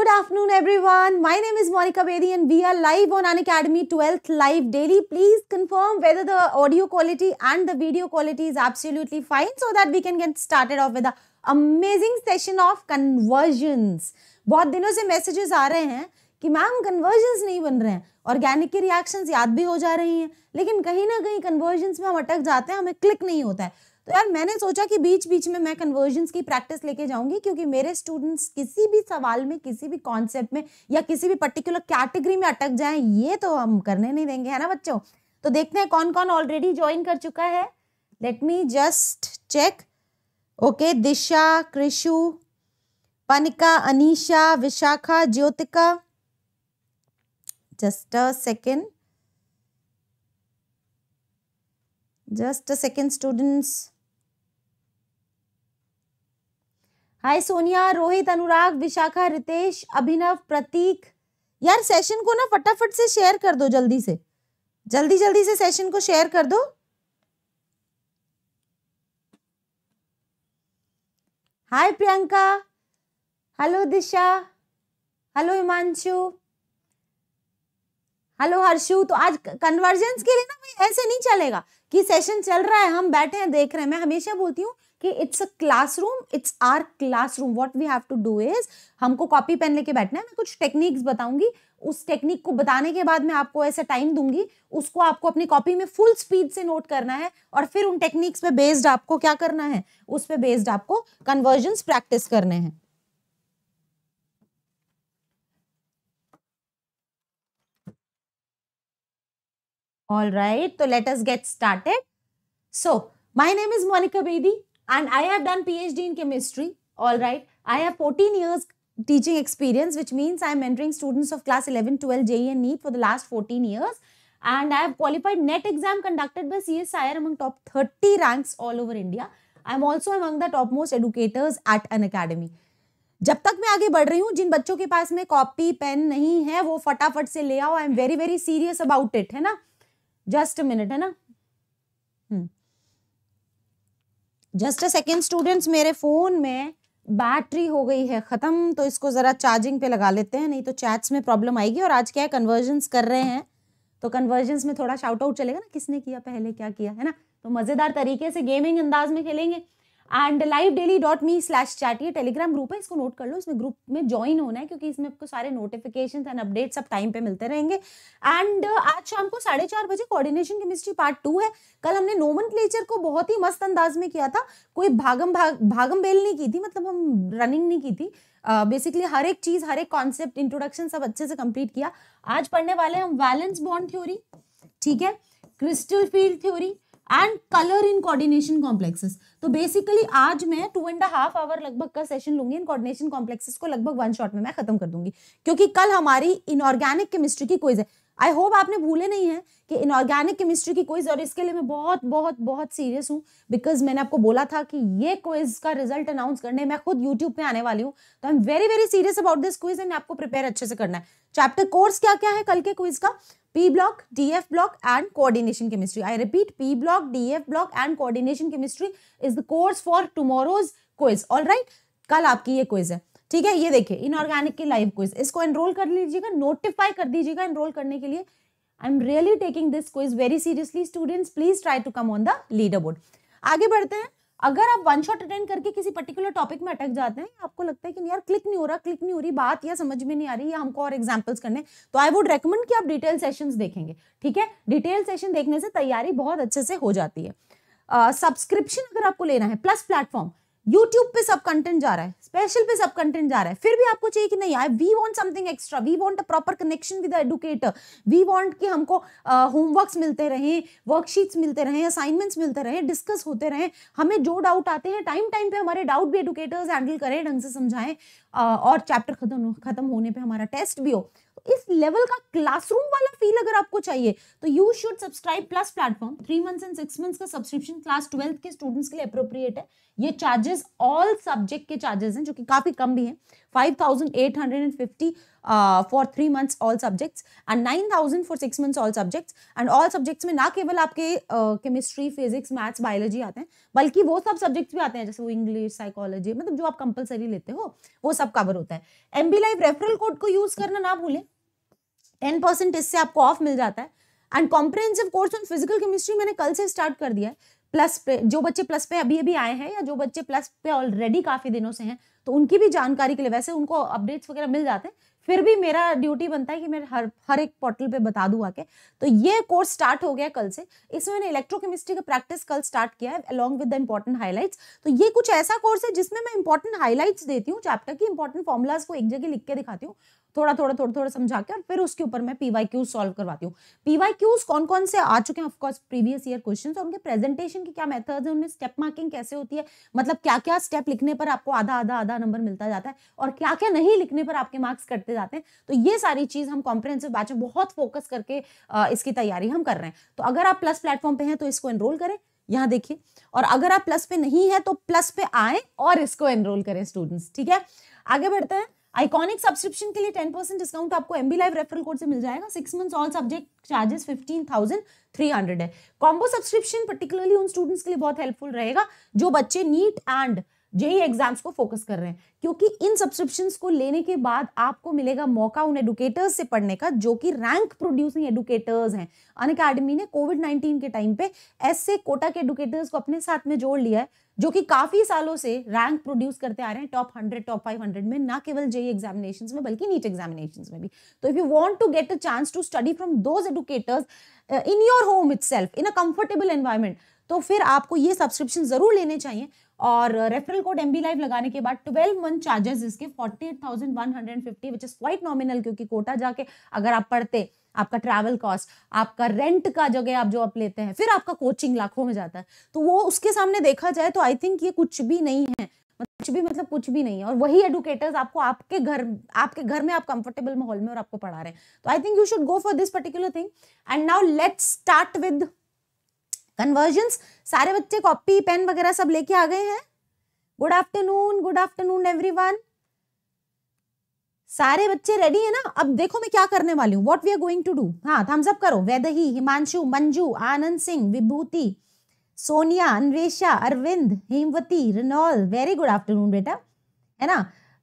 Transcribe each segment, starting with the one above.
Good afternoon everyone my name is Monika Bedi and we are live on Unacademy twelfth live daily please confirm whether the audio quality and the video quality is absolutely fine so that we can get started off with amazing session of convergence बहुत दिनों से messages आ रहे हैं कि ma'am conversion नहीं बन रहे हैं ऑर्गेनिक की रिएक्शन याद भी हो जा रही हैं लेकिन कहीं ना कहीं कन्वर्जन में हम अटक जाते हैं हमें क्लिक नहीं होता है तो यार मैंने सोचा कि बीच बीच में मैं कन्वर्जन्स की प्रैक्टिस लेके जाऊंगी क्योंकि मेरे स्टूडेंट्स किसी भी सवाल में किसी भी कॉन्सेप्ट में या किसी भी पर्टिकुलर कैटेगरी में अटक जाए ये तो हम करने नहीं देंगे है ना बच्चों तो देखते हैं कौन कौन ऑलरेडी ज्वाइन कर चुका है let me just check okay Disha Krishu Panika Anisha Vishakha Jyotika just a second just a second students hi Sonia Rohit Anurag Vishakha Ritesh Abhinav Prateek यार सेशन को ना फटाफट से शेयर कर दो जल्दी से जल्दी जल्दी से सेशन को शेयर कर दो hi Priyanka hello Disha hello Himanshu hello Harshu तो आज कन्वर्जेंस के लिए ना ऐसे नहीं चलेगा कि सेशन चल रहा है हम बैठे हैं देख रहे हैं मैं हमेशा बोलती हूँ कि it's a classroom it's our classroom what we have to do is हमको कॉपी पेन लेके बैठना है मैं कुछ टेक्निक्स बताऊंगी उस टेक्निक को बताने के बाद मैं आपको ऐसा टाइम दूंगी उसको आपको अपनी कॉपी में फुल स्पीड से नोट करना है और फिर उन टेक्निक्स पे बेस्ड आपको क्या करना है उस पर बेस्ड आपको कन्वर्जन प्रैक्टिस करने हैं All right, so तो let us get started. So, my name is Monica Bedi. and I have done PhD in chemistry. All right. I have 14 years teaching experience, which means i am mentoring students of class 11, 12, JE and NEET for the last 14 years. And I have qualified NET exam conducted by CSIR among top 30 ranks all over India. i am also among the topmost educators at an academy. जब तक मैं आगे बढ़ रही हूँ जिन बच्चों के पास में कॉपी पेन नहीं है वो फटाफट से ले आओ I am very very serious about it है ना जस्ट मिनट है ना जस्ट अ सेकेंड स्टूडेंट्स मेरे फ़ोन में बैटरी हो गई है ख़त्म तो इसको ज़रा चार्जिंग पे लगा लेते हैं नहीं तो चैट्स में प्रॉब्लम आएगी और आज क्या है कन्वर्जन्स कर रहे हैं तो कन्वर्जन्स में थोड़ा शाउट आउट चलेगा ना किसने किया पहले क्या किया है ना तो मज़ेदार तरीके से गेमिंग अंदाज में खेलेंगे and live daily dot me slash chat ये टेलीग्राम ग्रुप है इसको नोट कर लो इसमें ग्रुप में ज्वाइन होना है क्योंकि इसमें आपको सारे नोटिफिकेशन एंड अपडेट सब टाइम पे मिलते रहेंगे एंड uh, आज शाम को साढ़े चार बजे कोऑर्डिनेशन केमिस्ट्री पार्ट टू है कल हमने नोमन क्लेचर को बहुत ही मस्त अंदाज में किया था कोई भागम भाग भागम बेल नहीं की थी मतलब हम रनिंग नहीं की थी बेसिकली uh, हर एक चीज हर एक कॉन्सेप्ट इंट्रोडक्शन सब अच्छे से कंप्लीट किया आज पढ़ने वाले हम वैलेंस बॉन्ड थ्योरी ठीक है crystal field theory and colour in coordination complexes तो बेसिकली आज मैं टू एंड हाफ आवर लगभग का सेशन लूंगी इन कोऑर्डिनेशन कॉम्प्लेक्सेस को लगभग वन शॉट में मैं खत्म कर दूंगी क्योंकि कल हमारी इनऑर्गेनिक केमिस्ट्री की क्विज है आई होप आपने भूले नहीं है कि इनऑर्गेनिक केमिस्ट्री की क्विज और इसके लिए मैं बहुत बहुत बहुत सीरियस हूँ बिकॉज मैंने आपको बोला था कि ये क्विज का रिजल्ट अनाउंस करने मैं खुद यूट्यूब पे आने वाली हूँ तो I am very very serious about this quiz and आपको प्रिपेयर अच्छे से करना है चैप्टर कोर्स क्या क्या है कल के क्विज का P block, DF block and coordination chemistry. I repeat, P block, DF block and coordination chemistry is the course for tomorrow's quiz. All right, कल आपकी ये quiz है ठीक है ये देखिए इनऑर्गेनिक की लाइव क्विज इसको एनरोल कर लीजिएगा नोटिफाई कर दीजिएगा एनरोल करने के लिए I am really taking this quiz very seriously students please try to come on the leaderboard आगे बढ़ते हैं अगर आप वन शॉट अटेंड करके किसी पर्टिकुलर टॉपिक में अटक जाते हैं आपको लगता है कि यार क्लिक नहीं हो रहा क्लिक नहीं हो रही बात या समझ में नहीं आ रही या हमको और एग्जांपल्स करने तो आई वुड रेकमेंड कि आप डिटेल सेशंस देखेंगे ठीक है डिटेल सेशन देखने से तैयारी बहुत अच्छे से हो जाती है सब्सक्रिप्शन uh, अगर आपको लेना है प्लस प्लेटफॉर्म यूट्यूब पे सब कंटेंट जा रहा है स्पेशल पे सब कंटेंट जा रहा है फिर भी आपको चाहिए कि नहीं I we want something extra we want a proper connection with educator we want कि हमको होमवर्क्स uh, मिलते रहें वर्कशीट्स मिलते रहें असाइनमेंट्स मिलते रहें डिस्कस होते रहें हमें जो डाउट आते हैं टाइम टाइम पे हमारे डाउट भी एडुकेटर्स हैंडल करें ढंग से समझाएं uh, और चैप्टर खत्म खत्म होने पर हमारा टेस्ट भी हो इस लेवल का क्लासरूम वाला फील अगर आपको चाहिए तो you should subscribe plus platform three months and six months का सब्सक्रिप्शन क्लास ट्वेल्थ के स्टूडेंट्स के लिए अप्रोप्रिएट है ये चार्जेस ऑल सब्जेक्ट के चार्जेस हैं जो कि काफ़ी कम भी हैं 5,850 for three months all subjects and 9,000 for six months all subjects and all subjects में ना केवल आपके केमिस्ट्री फिजिक्स मैथ्स बायोलॉजी आते हैं बल्कि वो सब सब्जेक्ट्स भी आते हैं जैसे वो इंग्लिश साइकोलॉजी मतलब जो आप कंपलसरी लेते हो वो सब कवर होता है M B life referral code को यूज़ करना ना भूलें टेन परसेंट इससे आपको ऑफ मिल जाता है and comprehensive course on physical chemistry मैंने कल से स्टार्ट कर दिया है प्लस पे जो बच्चे प्लस पे अभी अभी आए हैं या जो बच्चे प्लस पे ऑलरेडी काफ़ी दिनों से हैं तो उनकी भी जानकारी के लिए वैसे उनको अपडेट्स वगैरह मिल जाते हैं फिर भी मेरा ड्यूटी बनता है कि मैं हर हर एक पोर्टल पे बता दूँ आके तो ये कोर्स स्टार्ट हो गया कल से इसमें मैंने इलेक्ट्रोकेमिस्ट्री का प्रैक्टिस कल स्टार्ट किया है along with the important highlights तो ये कुछ ऐसा कोर्स है जिसमें मैं इंपॉर्टेंट हाईलाइट्स देती हूँ चैप्टर की इंपॉर्टेंट फॉर्मुलाज को एक जगह लिख के दिखाती हूँ थोड़ा थोड़ा थोड़ा थोड़ा समझा के और फिर उसके ऊपर मैं पीवाई क्यूज सॉल्व करवाती हूँ पीवाई क्यूज कौन कौन से आ चुके हैं ऑफकोर्स प्रीवियस ईयर क्वेश्चन और उनके प्रेजेंटेशन की क्या मेथड है उनमें स्टेप मार्किंग कैसे होती है मतलब क्या क्या स्टेप लिखने पर आपको आधा आधा आधा नंबर मिलता जाता है और क्या क्या नहीं लिखने पर आपके मार्क्स कटते जाते हैं तो ये सारी चीज हम कॉम्प्रेहेंसिव बैच में बहुत फोकस करके इसकी तैयारी हम कर रहे हैं तो अगर आप प्लस प्लेटफॉर्म पे हैं तो इसको एनरोल करें यहाँ देखिए और अगर आप प्लस पे नहीं है तो प्लस पे आए और इसको एनरोल करें स्टूडेंट्स ठीक है आगे बढ़ते हैं आइकॉनिक सब्सक्रिप्शन के लिए टेन परसेंट डिस्काउंट आपको एमबी लाइव रेफरल कोड से मिल जाएगा six months all subject charges fifteen thousand three hundred है कॉम्बो सब्सक्रिप्शन पर्टिकुलरली उन स्टूडेंट्स के लिए बहुत हेल्पफुल रहेगा जो बच्चे नीट एंड जेई एग्जाम्स को फोकस कर रहे हैं क्योंकि इन सब्सक्रिप्शन को लेने के बाद आपको मिलेगा मौका उन एडुकेटर्स से पढ़ने का जो कि रैंक प्रोड्यूसिंग एडुकेटर्स हैं अन अकेडमी ने कोविड नाइन्टीन के टाइम पे ऐसे कोटा के एडुकेटर्स को अपने साथ में जोड़ लिया है जो कि काफी सालों से रैंक प्रोड्यूस करते आ रहे हैं top hundred top five hundred में ना केवल जेई एग्जामिनेशन e में बल्कि नीट एग्जामिनेशन में भी तो if you want to get a chance to study from those educators in your home it in a comfortable environment तो फिर आपको ये सब्सक्रिप्शन जरूर लेने चाहिए और referral code M B live लगाने के बाद ट्वेल्व मंथ चार्जेस इसके forty eight thousand one hundred fifty which is quite nominal क्योंकि कोटा जाके अगर आप पढ़ते आपका ट्रैवल कॉस्ट आपका रेंट का जगह आप जो आप लेते हैं फिर आपका कोचिंग लाखों में जाता है तो वो उसके सामने देखा जाए तो आई थिंक ये कुछ भी नहीं है मतलब कुछ भी मतलब कुछ भी नहीं है और वही एडुकेटर्स आपको आपके घर आपके घर में आप कंफर्टेबल माहौल में और आपको पढ़ा रहे हैं तो I think you should go for this particular thing and now let's start with conversion सारे बच्चे कॉपी पेन वगैरह सब लेके आ गए हैं good afternoon good afternoon every सारे बच्चे रेडी है ना अब देखो मैं क्या करने वाली हूँ what we are going to do हाँ थम्स अप करो वेदही हिमांशु मंजू आनंद सिंह विभूति सोनिया अन्वेशा अरविंद हेमवती रिनॉल वेरी गुड आफ्टरनून बेटा है ना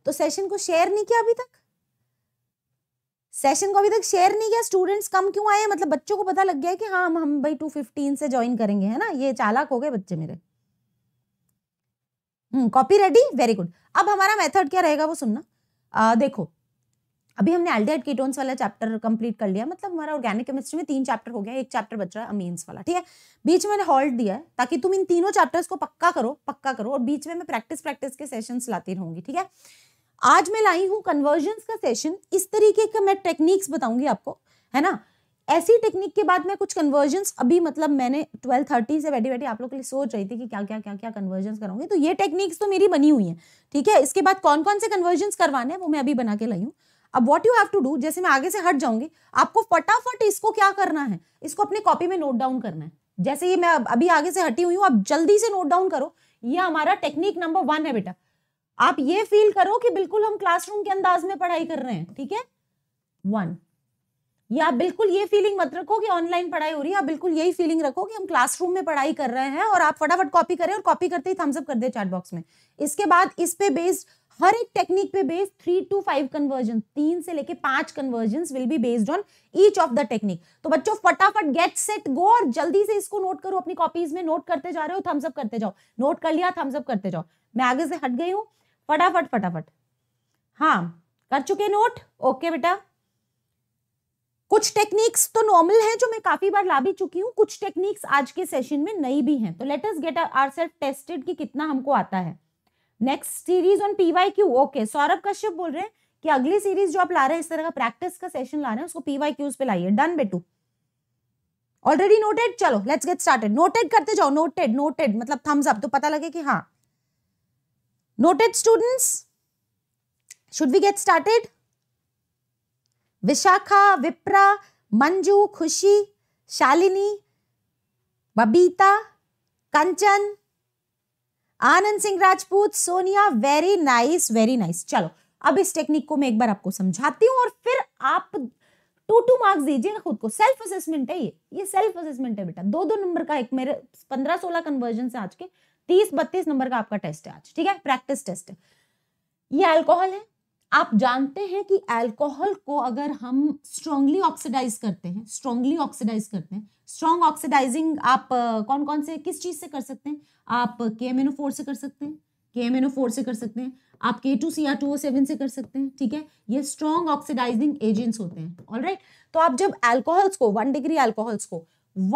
तो सेशन को शेयर नहीं किया अभी तक सेशन को अभी तक शेयर नहीं किया स्टूडेंट्स कम क्यों आए मतलब बच्चों को पता लग गया है कि हाँ हम हम भाई टू फिफ्टीन से ज्वाइन करेंगे है ना ये चालाक हो गए बच्चे मेरे कॉपी रेडी वेरी गुड अब हमारा मेथड क्या रहेगा वो सुनना आ, देखो अभी हमने एल्डिहाइड कीटोन्स वाला चैप्टर कंप्लीट कर लिया मतलब हमारा ऑर्गेनिक केमिस्ट्री में तीन चैप्टर हो गया एक चैप्टर बच रहा है अमीन्स वाला ठीक है बीच में मैंने हॉल्ट दिया है ताकि तुम इन तीनों चैप्टर्स को पक्का करो पक्का करो और बीच में मैं प्रैक्टिस प्रैक्टिस के सेशंस लाती रहूंगी ठीक है आज मैं लाई हूँ कन्वर्जन का सेशन इस तरीके का मैं टेक्निक्स बताऊंगी आपको है ना ऐसी टेक्निक के बाद मैं कुछ कन्वर्जन अभी मतलब मैंने ट्वेल्व थर्टी से बैठी बैठी आप लोग के लिए सोच रही थी कि क्या क्या क्या क्या कन्वर्जन करूंगी तो ये टेक्निक्स तो मेरी बनी हुई है ठीक है इसके बाद कौन कौन से कन्वर्जन करवाने हैं वो मैं अभी बना के लाई हूँ अब what you have to do जैसे मैं आगे से हट जाऊंगी आपको फटाफट इसको क्या करना है इसको अपने कॉपी में नोट डाउन करना है जैसे ये मैं अभी आगे से हटी हुई हूँ आप जल्दी से नोट डाउन करो ये हमारा टेक्निक नंबर वन है बेटा आप ये फील करो कि बिल्कुल हम क्लासरूम के अंदाज में पढ़ाई कर रहे हैं ठीक है वन या बिल्कुल ये फीलिंग मत रखो कि ऑनलाइन पढ़ाई हो रही है आप बिल्कुल यही फीलिंग रखो कि हम क्लासरूम में पढ़ाई कर रहे हैं और आप फटाफट कॉपी करें और कॉपी करते ही थम्सअप कर दे चैट बॉक्स में इसके बाद इस पे बेस्ड हर एक टेक्निक पे based three two five conversion तीन से लेके पांच conversion will be based on each of the technique तो बच्चों फटाफट गेट सेट गो और जल्दी से इसको नोट करो अपनी कॉपीज में नोट करते जा रहे हो थम्सअप करते जाओ नोट कर लिया थम्सअप करते जाओ मैं आगे से हट गई हूँ फटाफट फटाफट हाँ कर चुके नोट ओके बेटा कुछ टेक्निक्स तो नॉर्मल हैं जो मैं काफी बार ला भी चुकी हूँ कुछ टेक्निक्स आज के सेशन में नई भी हैं तो let us get our self tested कि कितना हमको आता है next series on PY Q okay Saurabh Kashyap बोल रहे हैं कि अगली सीरीज जो आप ला रहे हैं इस तरह का प्रैक्टिस का सेशन ला रहे हैं उसको पीवाई क्यूज पे लाइए डन बेटू ऑलरेडी नोटेड चलो लेट्स गेट स्टार्टेड नोटेड करते जाओ नोटेड नोटेड मतलब थम्स अप तो पता लगे कि हाँ Noted students, should we get started? Vishakha, Vipra, Manju, Khushi, Shalini, Babita, Kanchan, Anand Singh Rajput Sonia very nice very nice चलो अब इस टेक्निक को मैं एक बार आपको समझाती हूँ और फिर आप टू टू मार्क्स दीजिएगा खुद को सेल्फ असेसमेंट है ये ये सेल्फ असेसमेंट है बेटा दो दो नंबर का एक मेरे पंद्रह सोलह कन्वर्जन से आज के तीस बत्तीस नंबर का आपका टेस्ट है आज ठीक है प्रैक्टिस टेस्ट ये एल्कोहल है आप जानते हैं कि एल्कोहल को अगर हम स्ट्रांगली ऑक्सीडाइज करते हैं स्ट्रांगली ऑक्सीडाइज करते हैं स्ट्रांग ऑक्सीडाइजिंग आप कौन कौन से किस चीज़ से कर सकते हैं आप के फोर से कर सकते हैं के एम से कर सकते हैं आप K two C R two O seven से कर सकते हैं ठीक है ये स्ट्रॉन्ग ऑक्सीडाइजिंग एजेंट्स होते हैं ऑल राइट तो आप जब एल्कोहल्स को वन डिग्री एल्कोहल्स को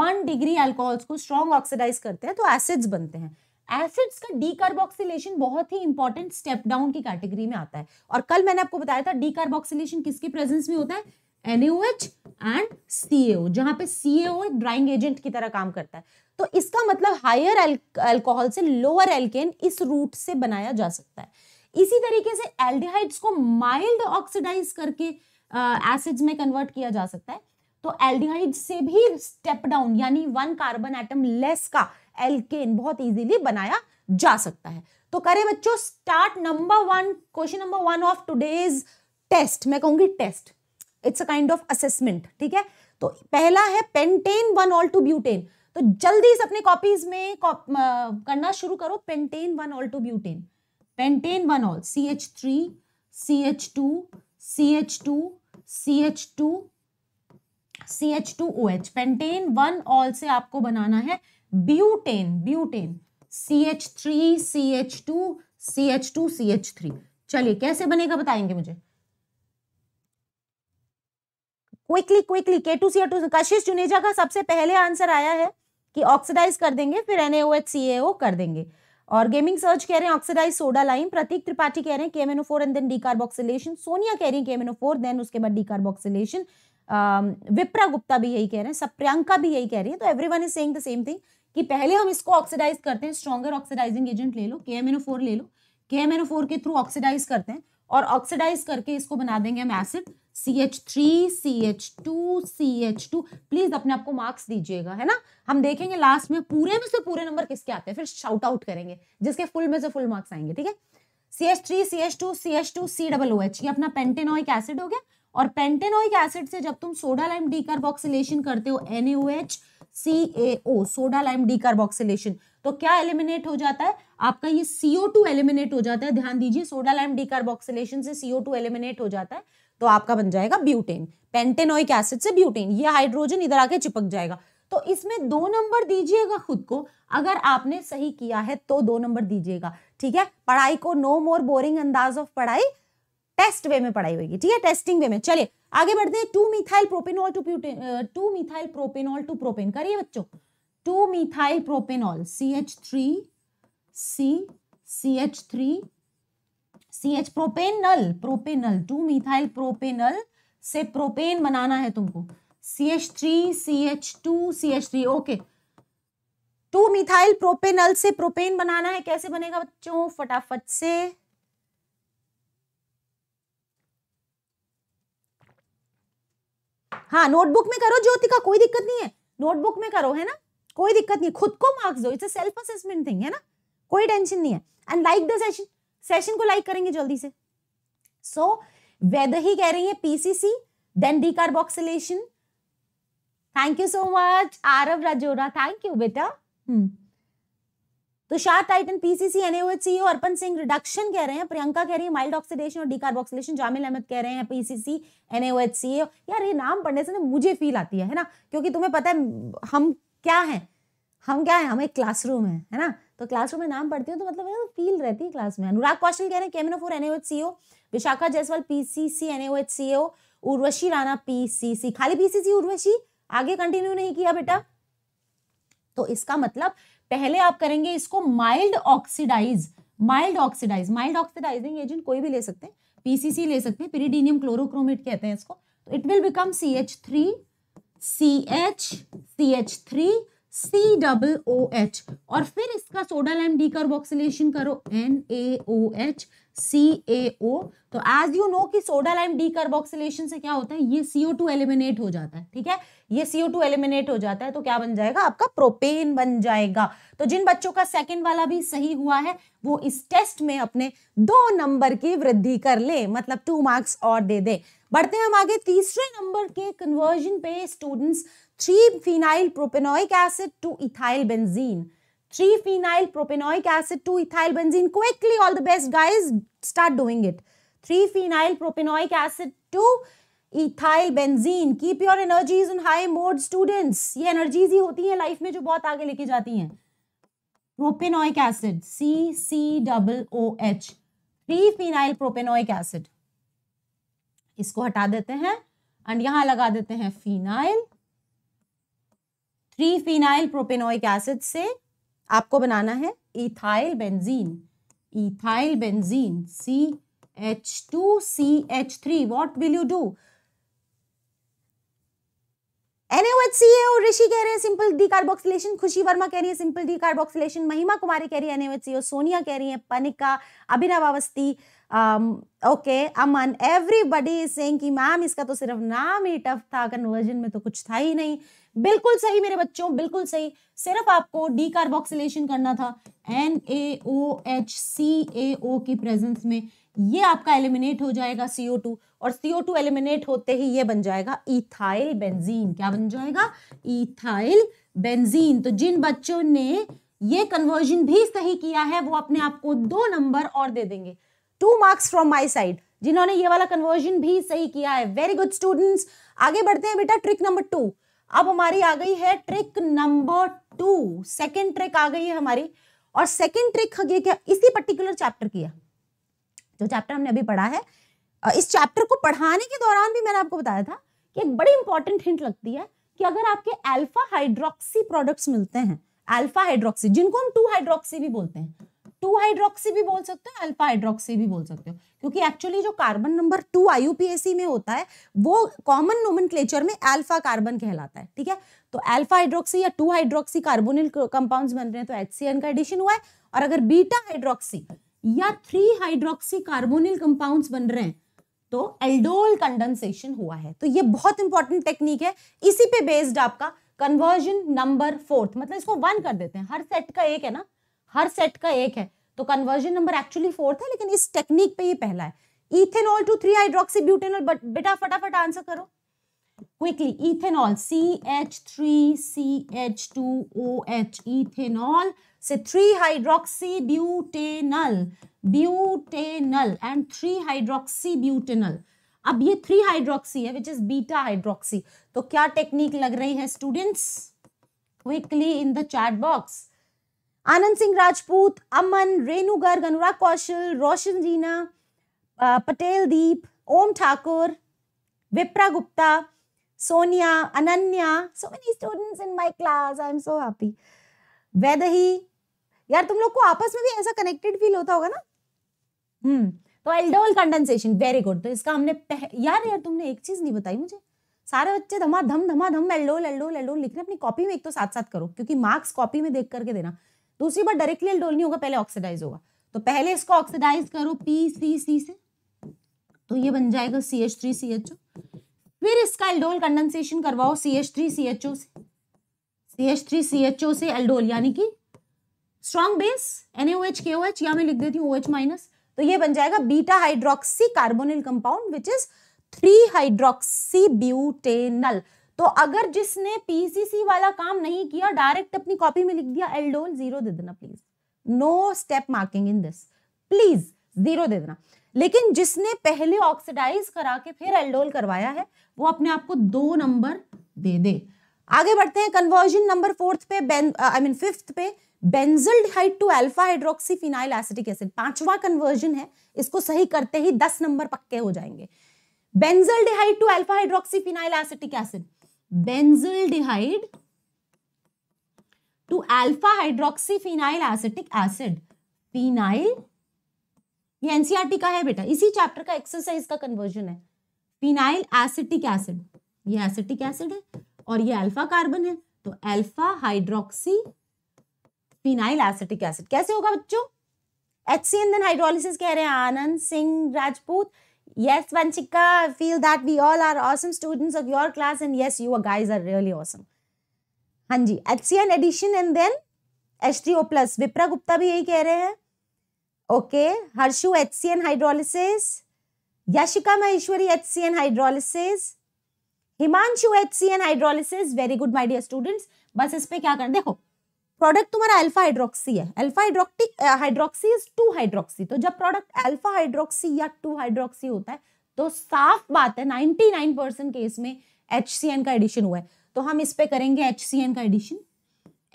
वन डिग्री एल्कोहल्स को स्ट्रॉन्ग ऑक्सीडाइज करते हैं तो एसिड्स बनते हैं एसिड्स का डीकार्बोक्सिलेशन बहुत ही इंपॉर्टेंट स्टेप डाउन की कैटेगरी में आता है और कल मैंने आपको बताया था डीकार्बोक्सिलेशन किसके प्रेजेंस में होता है NaOH एंड CaO जहां पे CaO एक ड्राइंग एजेंट की तरह काम करता है तो इसका मतलब हायर अल्कोहल से लोअर एल्केन इस रूट से बनाया जा सकता है इसी तरीके से एल्डिहाइड्स को माइल्ड ऑक्सीडाइज करके एसिड्स में कन्वर्ट किया जा सकता है तो एल्डिहाइड से भी स्टेप डाउन यानी वन कार्बन एटम लेस का एल्केन बहुत इजीली बनाया जा सकता है तो करें बच्चों start number one question number one of today's test मैं कहूंगी test it's a kind of assessment ठीक है तो पहला है pentan one ol two butane तो जल्दी से अपने कॉपीज में कौप, आ, करना शुरू करो pentan one ol two butane pentan one ol C H three C H two C H two C H two C H two O H pentan one ol से आपको बनाना है butane butane C H three C H two C H two C H three चलिए कैसे बनेगा बताएंगे मुझे quickly quickly के two C two Kashish Juneja का सबसे पहले आंसर आया है कि ऑक्सीडाइज कर देंगे फिर एन एच सी कर देंगे और गेमिंग सर्च कह रहे हैं oxidise soda lime Prateek Tripathi कह रहे हैं केमेनो four and then decarboxylation Sonia कह रही है केमेनो फोर देन उसके बाद डीकार्बोक्सिलेशन विप्रा गुप्ता भी यही कह रहे हैं सप्रियंका भी यही कह रही है तो everyone is saying the same thing कि पहले हम इसको ऑक्सीडाइज करते हैं स्ट्रॉगर ऑक्सीडाइजिंग एजेंट ले लो के ले लो के के थ्रू ऑक्सीडाइज करते हैं और ऑक्सीडाइज करके इसको बना देंगे हम acid C H three C H two C H two please अपने आपको मार्क्स दीजिएगा है ना हम देखेंगे लास्ट में पूरे में से पूरे नंबर किसके आते हैं फिर शाउट आउट करेंगे जिसके फुल में से फुल मार्क्स आएंगे ठीक है C H three C H two C H two C double O H ये अपना पेंटेनोइक एसिड हो गया और पेंटेनोइक एसिड से जब तुम सोडा लाइम डी करते हो N H C A O soda lime carboxylation तो क्या एलिमिनेट हो जाता है आपका ये सीओ टू एलिमिनेट हो जाता है ध्यान दीजिए सोडा लाइम कार्बोक्सिलेशन से सीओ टू एलिमिनेट हो जाता है तो आपका बन जाएगा ब्यूटेन पेंटेनोइक एसिड से ब्यूटेन ये हाइड्रोजन इधर आके चिपक जाएगा तो इसमें दो नंबर दीजिएगा खुद को अगर आपने सही किया है तो दो नंबर दीजिएगा ठीक है पढ़ाई को नो मोर बोरिंग अंदाज ऑफ पढ़ाई टेस्ट वे में पढ़ाई होगी ठीक है टेस्टिंग वे में चलिए आगे बढ़ते हैं two methyl propanol to two methyl propanol to propane करिए बच्चों two methyl propanol C H three C C H three C H propanal propanal two methyl propanal से प्रोपेन बनाना है तुमको C H three C H two C H three okay two methyl propanal से propane बनाना है कैसे बनेगा बच्चों फटाफट से हाँ नोटबुक में करो ज्योतिका कोई दिक्कत नहीं है नोटबुक में करो है ना कोई दिक्कत नहीं खुद को मार्क्स दो it's a self assessment thing है ना कोई टेंशन नहीं है and like the session session को लाइक करेंगे जल्दी से सो so, वेदर ही कह रही है PCC then D carboxylation thank you so much Aarav Rajora thank you बेटा हम्म hmm. तुषार तो टाइटन PCC NH Arpan Singh reduction कह रहे हैं प्रियंका कह रही है माइल्ड ऑक्सीडेशन और डीकार्बोक्सिलेशन जामिल अहमद कह रहे हैं पीसीसी एनएच e यार ये नाम पढ़ने से ना मुझे फील आती है है ना क्योंकि तुम्हें पता है हम क्या हैं हम क्या है हम एक क्लासरूम है है ना तो क्लासरूम में नाम पढ़ती हूँ तो मतलब फील रहती है क्लास में अनुराग कौशल कह रहे हैं केमिनो four NH Vishakha Jaiswal PCC NH Urvashi Rana PCC खाली पीसीसी उर्वशी आगे कंटिन्यू नहीं किया बेटा तो इसका मतलब पहले आप करेंगे इसको mild oxidise mild oxidise mild oxidising agent कोई भी ले सकते हैं पीसीसी ले सकते हैं पिरीडीनियम क्लोरोक्रोमेट कहते हैं इसको तो it will become C H three C H C H three C double O H और फिर इसका सोडा एम डीकार्बोक्सिलेशन करो N A O H C A O तो एज यू नो कि सोडा एम डीकार्बोक्सिलेशन से क्या होता है ये सीओ टू एलिमिनेट हो जाता है ठीक है ये सीओ टू एलिमिनेट हो जाता है तो क्या बन जाएगा आपका प्रोपेन बन जाएगा तो जिन बच्चों का सेकेंड वाला भी सही हुआ है वो इस टेस्ट में अपने दो नंबर की वृद्धि कर ले मतलब टू मार्क्स और दे दे बढ़ते हैं हम आगे तीसरे नंबर के कन्वर्जन पे students three phenyl propanoic acid to ethyl benzene three phenyl propanoic acid to ethyl benzene quickly all the best guys start doing it three phenyl propanoic acid to ethyl benzene keep your energies in high mode students ये energies ही होती हैं life में जो बहुत आगे लेके जाती हैं propanoic acid C C double O H three phenyl propanoic acid इसको हटा देते हैं एंड यहां लगा देते हैं phenyl three phenyl propanoic acid से आपको बनाना है ethyl benzene ethyl benzene C H two C H three what will you do NH Rishi कह रहे हैं सिंपल डी कार्बोक्सिलेशन खुशी वर्मा कह रही है सिंपल डी कार्बोक्सिलेशन महिमा कुमारी कह रही है एनएच सोनिया कह रही है Panika Abhinav Awasthi okay um, Aman everybody is saying कि मैम इसका तो सिर्फ नाम ही टफ था कन्वर्जन में तो कुछ था ही नहीं बिल्कुल सही मेरे बच्चों बिल्कुल सही सिर्फ आपको डी कार्बोक्सिलेशन करना था N A O H C A ओ की प्रेजेंस में ये आपका एलिमिनेट हो जाएगा सीओ टू और CO2 एलिमिनेट होते ही ये बन जाएगा इथाइल बेंजीन क्या बन जाएगा इथाइल बेंजीन तो जिन बच्चों ने ये कन्वर्जन भी सही किया है वो अपने आप को दो नंबर और दे देंगे two marks from my side जिन्होंने ये वाला कन्वर्जन भी सही किया है वेरी गुड स्टूडेंट्स आगे बढ़ते हैं बेटा ट्रिक नंबर टू अब हमारी आ गई है trick number two second trick आ गई है हमारी और सेकेंड ट्रिक इसी पर्टिकुलर चैप्टर की है जो चैप्टर हमने अभी पढ़ा है इस चैप्टर को पढ़ाने के दौरान भी मैंने आपको बताया था कि एक बड़ी इंपॉर्टेंट हिंट लगती है कि अगर आपके अल्फा हाइड्रोक्सी प्रोडक्ट्स मिलते हैं अल्फा हाइड्रोक्सी जिनको हम टू हाइड्रोक्सी भी बोलते हैं टू हाइड्रोक्सी भी बोल सकते हो अल्फा हाइड्रोक्सी भी बोल सकते हो क्योंकि एक्चुअली जो कार्बन नंबर टू आईयूपीएसी में होता है वो कॉमन नोमन में अल्फा कार्बन कहलाता है ठीक है तो अल्फा हाइड्रोक्सी या टू हाइड्रोक्सी कार्बोनिल कंपाउंड्स बन रहे हैं तो एच का एडिशन हुआ है और अगर बीटा हाइड्रोक्सी या थ्री हाइड्रोक्सी कार्बोनिल कंपाउंड्स बन रहे हैं तो एल्डोल कंडेंसेशन हुआ है तो ये बहुत इंपॉर्टेंट टेक्निक है इसी पे बेस्ड आपका कन्वर्जन नंबर फोर्थ मतलब इसको वन कर देते हैं हर सेट का एक है ना हर सेट का एक है तो कन्वर्जन नंबर एक्चुअली फोर्थ है लेकिन इस टेक्निक पे ये पहला है ethanol two three hydroxy butanol but बेटा फटाफट आंसर करो quickly ethanol C H three C H two O H ethanol hydroxy butanal butanal and three hydroxy butanal अब ये थ्री हाइड्रोक्सी है विच इज बीटा हाइड्रोक्सी तो क्या technique लग रही है students quickly in the chat box Anand Singh Rajput Aman Renu Garg Anurag Kaushal Roshan Jeena Patel Deep Om Thakur Vipra Gupta Sonia Ananya so many students in my class I am so happy Vaidehi यार तुम लोग को आपस में भी ऐसा कनेक्टेड फील होता होगा ना हम्म तो एल्डोल कंडेंसेशन वेरी गुड तो इसका हमने पह... यार यार तुमने एक चीज नहीं बताई मुझे सारे बच्चे धमा धम धमा धम एल्डोल एल्डोल एल्डोल रहे अपनी कॉपी में एक तो साथ साथ करो क्योंकि मार्क्स कॉपी में देख करके देना दूसरी बार डायरेक्टली एल्डोल नहीं होगा पहले ऑक्सीडाइज होगा तो पहले इसको ऑक्सीडाइज करो पी सी सी से तो ये बन जाएगा C H three C H O फिर इसका एल्डोल कंडेंसेशन करवाओ C H three C H O से C H three C H O से एल्डोल यानी कि स्ट्रॉन्ग बेस एनएच के ओ एच या मैं लिख देती हूँ ओ एच माइनस तो ये बन जाएगा beta hydroxy carbonyl compound which is three hydroxy butanal तो अगर जिसने पीसीसी वाला काम नहीं किया डायरेक्ट अपनी कॉपी में लिख दिया एल्डोल जीरो दे देना please no step marking in this please zero दे देना लेकिन जिसने पहले ऑक्सीडाइज करा के फिर एल्डोल करवाया है वो अपने आप को दो नंबर दे दे आगे बढ़ते हैं कन्वर्जन नंबर फोर्थ पे आई मीन फिफ्थ पे टू अल्फा एसिड पांचवा कन्वर्जन है इसको सही करते ही दस नंबर पक्के हो जाएंगे two alpha acetic acid two alpha acetic acid phenyl ये एनसीईआरटी का है बेटा इसी चैप्टर का एक्सरसाइज का कन्वर्जन है फिनाइल एसिटिक एसिड ये एसिटिक एसिड है और ये अल्फा कार्बन है तो alpha hydroxy phenyl acetic acid कैसे होगा बच्चों एच सी एंड हाइड्रोलिस कह रहे हैं Anand Singh Rajput yes Vanshika feel that we all are awesome students of your class and yes you are guys are really awesome हाँ जी H C N addition and then H T O plus Vipra Gupta भी यही कह रहे हैं okay Harshu H C N hydrolysis Yashika Maheshwari H C N hydrolysis Himanshu H C N hydrolysis very good my dear students बस इस पर क्या कर देखो प्रोडक्ट तुम्हारा अल्फा हाइड्रोक्सी है alpha hydroxy hydroxy is two hydroxy तो जब प्रोडक्ट अल्फा हाइड्रोक्सी या टू हाइड्रोक्सी होता है तो साफ बात है 99 परसेंट केस में एच का एडिशन हुआ है तो हम इस पर करेंगे एच का एडिशन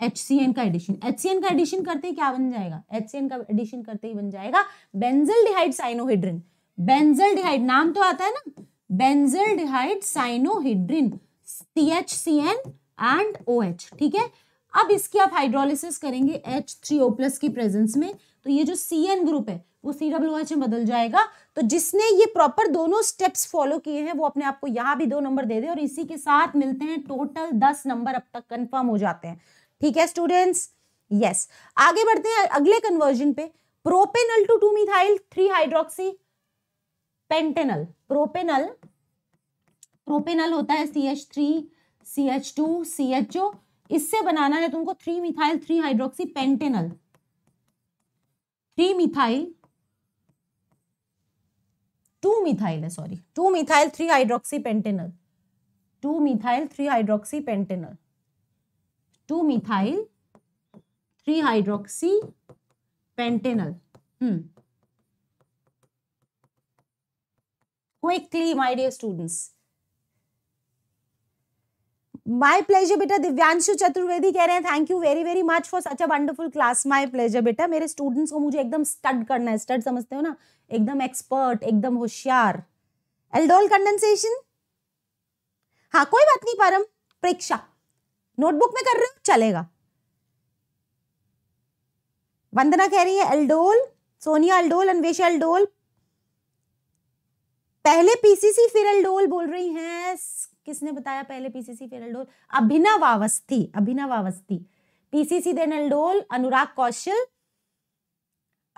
एच का एडिशन एच का एडिशन करते ही क्या बन जाएगा एच का एडिशन करते ही बन जाएगा बेंजल डिहाइड साइनोहिड्रिन बेंजल डिहाइड नाम तो आता है ना benzaldehyde cyanohydrin C H C N and O H ठीक है अब इसकी आप हाइड्रोलिसिस करेंगे एच थ्री ओ प्लस की प्रेजेंस में तो ये जो सी एन ग्रुप है वो सी डब्ल्यू एच में बदल जाएगा तो जिसने ये प्रॉपर दोनों स्टेप्स फॉलो किए हैं वो अपने आप को यहाँ भी दो नंबर दे दे और इसी के साथ मिलते हैं टोटल दस नंबर अब तक कन्फर्म हो जाते हैं ठीक है स्टूडेंट्स यस आगे बढ़ते हैं अगले कन्वर्जन पे propanal to two methyl three hydroxy pentanal propanal propanal होता है C H three C H two C H O इससे बनाना है तुमको three methyl three hydroxy pentanal three methyl two methyl है sorry two methyl three hydroxy pentanal two methyl three hydroxy pentanal two methyl three hydroxy pentanal hmm quickly my dear students my pleasure बेटा दिव्यांशु चतुर्वेदी कह रहे हैं thank you very very much for such a wonderful class my pleasure बेटा मेरे students को मुझे एकदम stud करना है स्टड समझते हो ना एकदम एक्सपर्ट एकदम होशियार एल्डोल कंडेंसेशन हाँ कोई बात नहीं परम परीक्षा नोटबुक में कर रहे हो चलेगा वंदना कह रही है aldol Sonia aldol Anvesh aldol पहले पीसीसी फिर अल्डोल बोल रही हैं किसने बताया पहले पीसीसी फिर Abhinav Awasthi Abhinav Awasthi PCC then aldol Anurag Kaushal